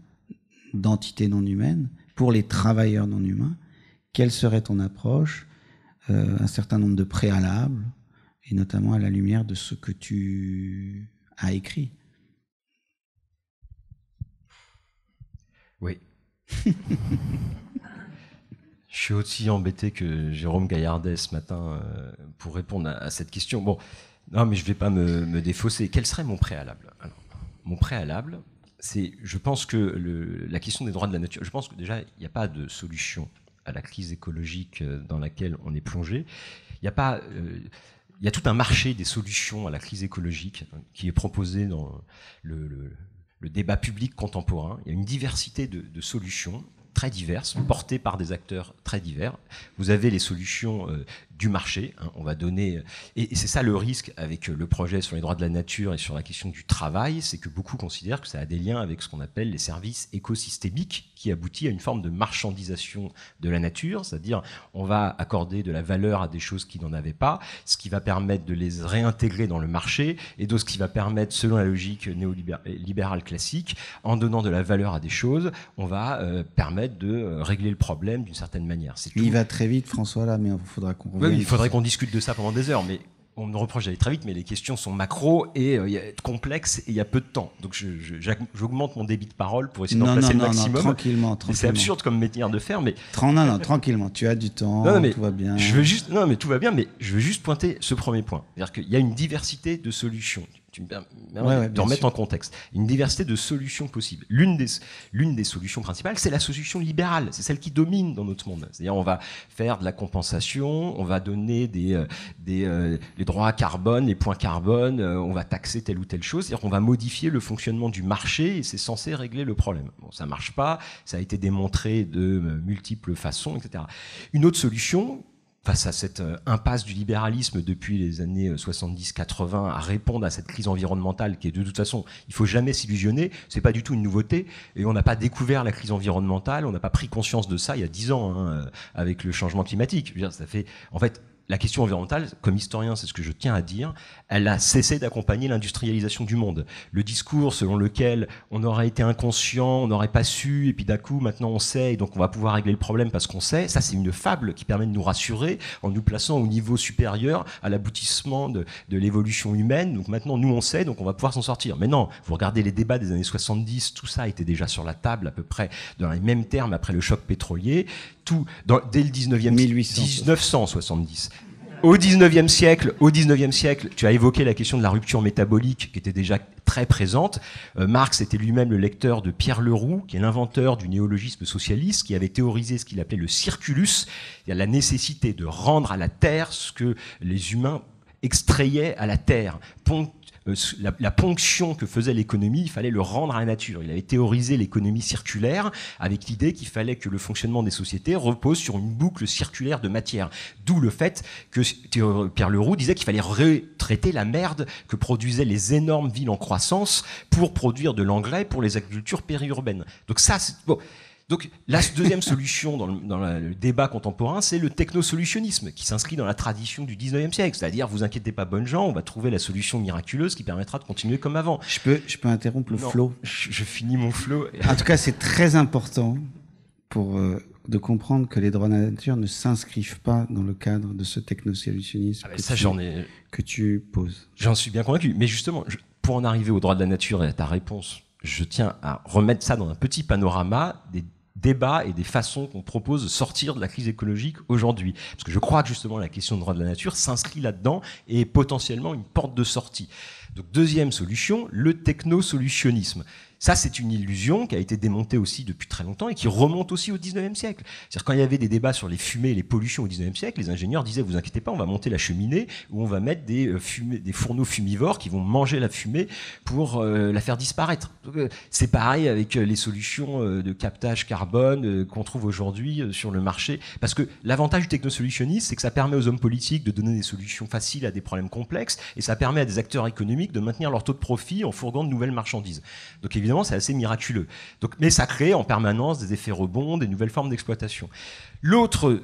d'entités non humaine pour les travailleurs non humains, quelle serait ton approche euh, Un certain nombre de préalables, et notamment à la lumière de ce que tu as écrit. Oui. Je suis aussi embêté que Jérôme Gaillardet ce matin euh, pour répondre à, cette question. Bon, non, mais je ne vais pas me, défausser. Quel serait mon préalable Mon préalable, c'est, je pense que la question des droits de la nature, je pense que déjà, il n'y a pas de solution à la crise écologique euh, dans laquelle on est plongé. Il n'y a pas. Euh, il y a tout un marché des solutions à la crise écologique hein, qui est proposé dans le, débat public contemporain. Il y a une diversité de, de solutions très diverses, portées par des acteurs très divers. Vous avez les solutions euh, du marché. Hein, on va donner, euh, et, c'est ça le risque avec euh, le projet sur les droits de la nature et sur la question du travail, c'est que beaucoup considèrent que ça a des liens avec ce qu'on appelle les services écosystémiques, qui aboutit à une forme de marchandisation de la nature, c'est-à-dire on va accorder de la valeur à des choses qui n'en avaient pas, ce qui va permettre de les réintégrer dans le marché, et donc ce qui va permettre, selon la logique néolibérale classique, en donnant de la valeur à des choses, on va euh, permettre de régler le problème d'une certaine manière. Il va très vite, François, là, mais il faudra qu'on bah il faudrait qu'on discute de ça pendant des heures, mais on me reproche d'aller très vite, mais les questions sont macro et euh, complexes et il y a peu de temps. Donc j'augmente mon débit de parole pour essayer d'en placer le maximum. Non, tranquillement, tranquillement. C'est absurde comme métier de faire, mais non, non, tranquillement. Tu as du temps, mais tout va bien. Je veux juste, non, mais tout va bien, mais je veux juste pointer ce premier point, c'est-à-dire qu'il y a une diversité de solutions de remettre en contexte. Une diversité de solutions possibles. L'une des, l'une des solutions principales, c'est la solution libérale. C'est celle qui domine dans notre monde. C'est-à-dire, on va faire de la compensation, on va donner des, euh, des euh, les droits à carbone, les points carbone, euh, on va taxer telle ou telle chose. C'est-à-dire qu'on va modifier le fonctionnement du marché et c'est censé régler le problème. Bon, ça marche pas. Ça a été démontré de multiples façons, etc. Une autre solution face à cette euh, impasse du libéralisme depuis les années 70-80 euh, à répondre à cette crise environnementale qui est de toute façon, il faut jamais s'illusionner, c'est pas du tout une nouveauté et on n'a pas découvert la crise environnementale, on n'a pas pris conscience de ça il y a 10 ans hein, euh, avec le changement climatique. ça fait en fait la question environnementale, comme historien, c'est ce que je tiens à dire, elle a cessé d'accompagner l'industrialisation du monde. Le discours selon lequel on aurait été inconscient, on n'aurait pas su, et puis d'un coup, maintenant on sait, donc on va pouvoir régler le problème parce qu'on sait, ça c'est une fable qui permet de nous rassurer en nous plaçant au niveau supérieur à l'aboutissement de, de l'évolution humaine. Donc maintenant, nous on sait, donc on va pouvoir s'en sortir. Mais non, vous regardez les débats des années 70, tout ça était déjà sur la table à peu près dans les mêmes termes après le choc pétrolier tout, dès le 19e 1970. Au 19e siècle, au 19 siècle, tu as évoqué la question de la rupture métabolique qui était déjà très présente. Euh, Marx était lui-même le lecteur de Pierre Leroux, qui est l'inventeur du néologisme socialiste, qui avait théorisé ce qu'il appelait le circulus, la nécessité de rendre à la terre ce que les humains extrayaient à la terre. Euh, la, ponction que faisait l'économie, il fallait le rendre à la nature. Il avait théorisé l'économie circulaire avec l'idée qu'il fallait que le fonctionnement des sociétés repose sur une boucle circulaire de matière. D'où le fait que Pierre Leroux disait qu'il fallait retraiter la merde que produisaient les énormes villes en croissance pour produire de l'engrais pour les agricultures périurbaines. Donc ça, c'est... Donc la deuxième solution dans, le, débat contemporain, c'est le technosolutionnisme, qui s'inscrit dans la tradition du 19e siècle. C'est-à-dire, vous inquiétez pas, bonnes gens, on va trouver la solution miraculeuse qui permettra de continuer comme avant. Je peux, je peux interrompre le flot je, finis mon flot. En tout cas, c'est très important pour... Euh, de comprendre que les droits de la nature ne s'inscrivent pas dans le cadre de ce technosolutionnisme ah ben ça, ai... que tu poses. J'en suis bien convaincu. Mais justement, pour en arriver aux droits de la nature et à ta réponse, je tiens à remettre ça dans un petit panorama des débats et des façons qu'on propose de sortir de la crise écologique aujourd'hui. Parce que je crois que justement la question du droit de la nature s'inscrit là-dedans et est potentiellement une porte de sortie deuxième solution, le technosolutionnisme. Ça, c'est une illusion qui a été démontée aussi depuis très longtemps et qui remonte aussi au 19e siècle. cest quand il y avait des débats sur les fumées et les pollutions au 19e siècle, les ingénieurs disaient vous inquiétez pas, on va monter la cheminée ou on va mettre euh, des, fourneaux fumivores qui vont manger la fumée pour euh, la faire disparaître. Euh, c'est pareil avec les solutions de captage carbone qu'on trouve aujourd'hui sur le marché. Parce que l'avantage du technosolutionnisme, c'est que ça permet aux hommes politiques de donner des solutions faciles à des problèmes complexes et ça permet à des acteurs économiques de maintenir leur taux de profit en fourguant de nouvelles marchandises. Donc évidemment, c'est assez miraculeux. Donc, mais ça crée en permanence des effets rebonds, des nouvelles formes d'exploitation. L'autre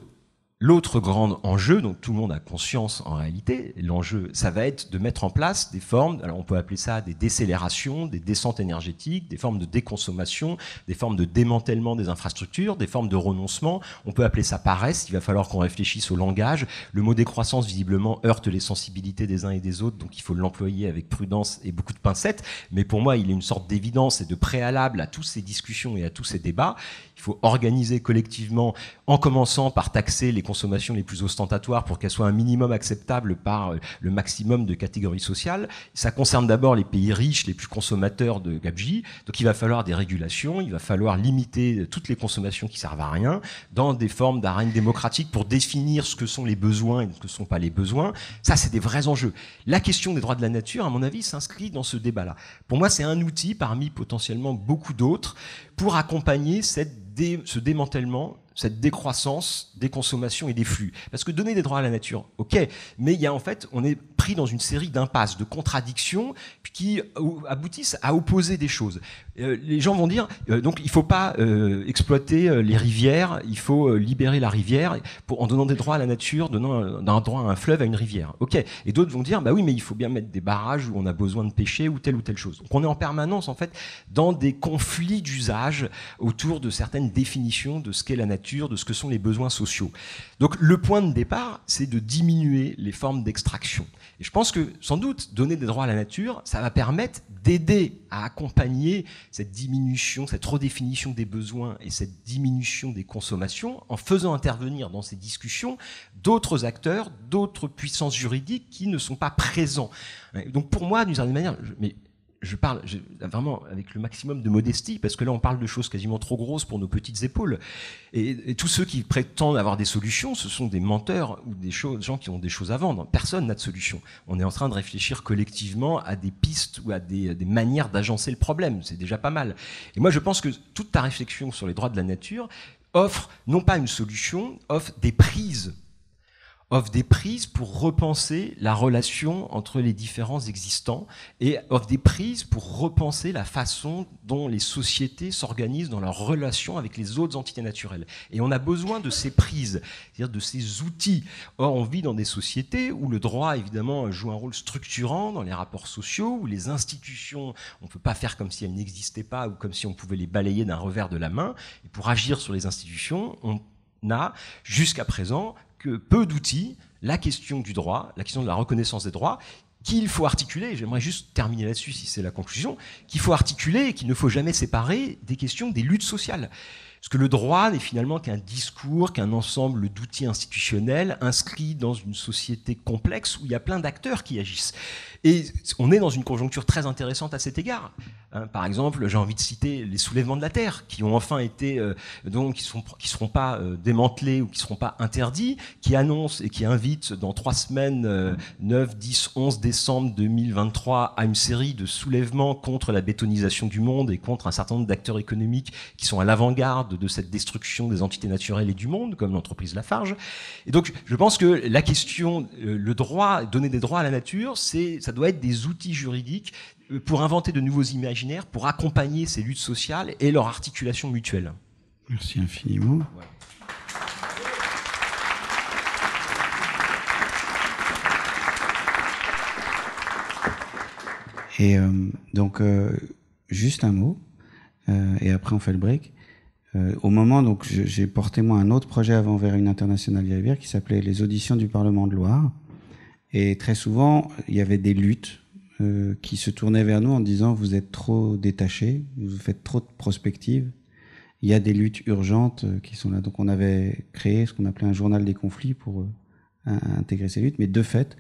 L'autre grand enjeu, dont tout le monde a conscience en réalité, l'enjeu, ça va être de mettre en place des formes, alors on peut appeler ça des décélérations, des descentes énergétiques, des formes de déconsommation, des formes de démantèlement des infrastructures, des formes de renoncement. On peut appeler ça paresse, il va falloir qu'on réfléchisse au langage. Le mot décroissance, visiblement, heurte les sensibilités des uns et des autres, donc il faut l'employer avec prudence et beaucoup de pincettes. Mais pour moi, il est une sorte d'évidence et de préalable à toutes ces discussions et à tous ces débats. Il faut organiser collectivement en commençant par taxer les consommations les plus ostentatoires pour qu'elles soient un minimum acceptable par euh, le maximum de catégories sociales. Ça concerne d'abord les pays riches, les plus consommateurs de gabji Donc il va falloir des régulations, il va falloir limiter toutes les consommations qui servent à rien dans des formes d'arène démocratique pour définir ce que sont les besoins et ce que ne sont pas les besoins. Ça, c'est des vrais enjeux. La question des droits de la nature, à mon avis, s'inscrit dans ce débat-là. Pour moi, c'est un outil parmi potentiellement beaucoup d'autres pour accompagner cette ce démantèlement cette décroissance des consommations et des flux. Parce que donner des droits à la nature, ok, mais il y a en fait, on est pris dans une série d'impasses, de contradictions qui aboutissent à opposer des choses. Euh, les gens vont dire, euh, donc il ne faut pas euh, exploiter les rivières, il faut libérer la rivière pour, en donnant des droits à la nature, donnant un, droit à un fleuve, à une rivière. Ok. Et d'autres vont dire, bah oui, mais il faut bien mettre des barrages où on a besoin de pêcher ou telle ou telle chose. Donc on est en permanence en fait dans des conflits d'usage autour de certaines définitions de ce qu'est la nature de ce que sont les besoins sociaux. Donc le point de départ, c'est de diminuer les formes d'extraction. Et je pense que sans doute, donner des droits à la nature, ça va permettre d'aider à accompagner cette diminution, cette redéfinition des besoins et cette diminution des consommations en faisant intervenir dans ces discussions d'autres acteurs, d'autres puissances juridiques qui ne sont pas présents. Donc pour moi, d'une certaine manière, mais je parle vraiment avec le maximum de modestie, parce que là, on parle de choses quasiment trop grosses pour nos petites épaules. Et, tous ceux qui prétendent avoir des solutions, ce sont des menteurs ou des gens qui ont des choses à vendre. Personne n'a de solution. On est en train de réfléchir collectivement à des pistes ou à des, des manières d'agencer le problème. C'est déjà pas mal. Et moi, je pense que toute ta réflexion sur les droits de la nature offre non pas une solution, offre des prises offre des prises pour repenser la relation entre les différents existants et offre des prises pour repenser la façon dont les sociétés s'organisent dans leur relation avec les autres entités naturelles. Et on a besoin de ces prises, c'est-à-dire de ces outils. Or, on vit dans des sociétés où le droit, évidemment, joue un rôle structurant dans les rapports sociaux, où les institutions, on ne peut pas faire comme si elles n'existaient pas ou comme si on pouvait les balayer d'un revers de la main. Et pour agir sur les institutions, on a jusqu'à présent peu d'outils, la question du droit, la question de la reconnaissance des droits, qu'il faut articuler, j'aimerais juste terminer là-dessus si c'est la conclusion, qu'il faut articuler et qu'il ne faut jamais séparer des questions des luttes sociales. Parce que le droit n'est finalement qu'un discours, qu'un ensemble d'outils institutionnels inscrits dans une société complexe où il y a plein d'acteurs qui agissent. Et on est dans une conjoncture très intéressante à cet égard. Hein, par exemple, j'ai envie de citer les soulèvements de la Terre, qui ont enfin été, euh, donc, qui ne qui seront pas euh, démantelés ou qui ne seront pas interdits, qui annoncent et qui invitent dans trois semaines, 9, 10, 11 décembre 2023, à une série de soulèvements contre la bétonisation du monde et contre un certain nombre d'acteurs économiques qui sont à l'avant-garde de cette destruction des entités naturelles et du monde, comme l'entreprise Lafarge. Et donc, je pense que la question, euh, le droit, donner des droits à la nature, c'est, ça doit être des outils juridiques euh, pour inventer de nouveaux imaginaires, pour accompagner ces luttes sociales et leur articulation mutuelle. Merci infiniment. Et euh, donc, euh, juste un mot, et après on fait le break. au moment, donc, j'ai porté moi un autre projet avant vers une internationale rivière qui s'appelait les auditions du Parlement de Loire, et très souvent, il y avait des luttes euh, qui se tournaient vers nous en disant vous êtes trop détachés, vous faites trop de prospective. Il y a des luttes urgentes euh, qui sont là. Donc on avait créé ce qu'on appelait un journal des conflits pour euh, intégrer ces luttes. Mais de fait,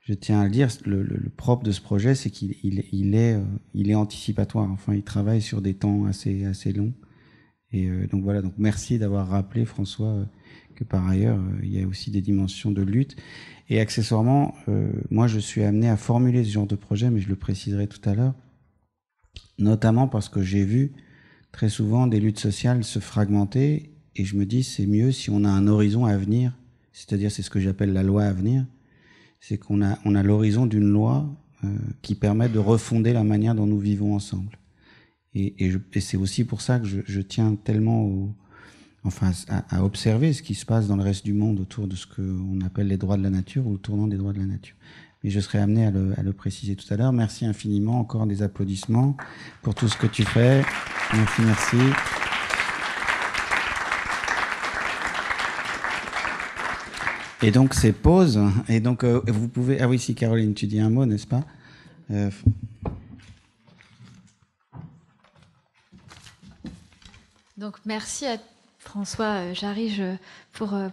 je tiens à le dire, le, propre de ce projet, c'est qu'il est, il est anticipatoire. Enfin, il travaille sur des temps assez, assez longs. Et donc voilà, donc merci d'avoir rappelé François par ailleurs, euh, il y a aussi des dimensions de lutte. Et accessoirement, euh, moi, je suis amené à formuler ce genre de projet, mais je le préciserai tout à l'heure, notamment parce que j'ai vu très souvent des luttes sociales se fragmenter, et je me dis, c'est mieux si on a un horizon à venir, c'est-à-dire c'est ce que j'appelle la loi à venir, c'est qu'on a, on a l'horizon d'une loi euh, qui permet de refonder la manière dont nous vivons ensemble. Et, c'est aussi pour ça que je, je tiens tellement au, enfin, à, observer ce qui se passe dans le reste du monde autour de ce qu'on appelle les droits de la nature ou le tournant des droits de la nature. Mais je serai amené à le, préciser tout à l'heure. Merci infiniment, encore des applaudissements pour tout ce que tu fais. Merci, merci. Et donc c'est pause et donc euh, vous pouvez... Ah oui, si Caroline, tu dis un mot, n'est-ce pas euh, Donc merci à François euh, j'arrive euh, pour, euh,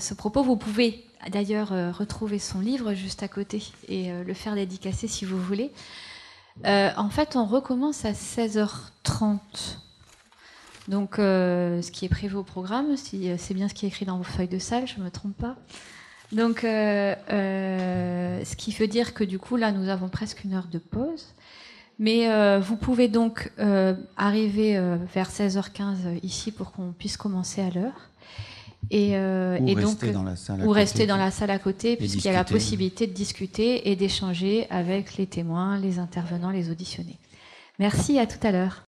ce, propos. Vous pouvez d'ailleurs retrouver son livre juste à côté et le faire dédicacer si vous voulez. en fait, on recommence à 16h30. Donc, ce qui est prévu au programme, c'est bien ce qui est écrit dans vos feuilles de salle, je ne me trompe pas. Donc, ce qui veut dire que du coup, là, nous avons presque une heure de pause. Mais euh, vous pouvez donc euh, arriver euh, vers 16h15 ici pour qu'on puisse commencer à l'heure. Et, ou donc, rester dans la salle à côté, puisqu'il y a la possibilité de discuter et d'échanger avec les témoins, les intervenants, les auditionnés. Merci, à tout à l'heure.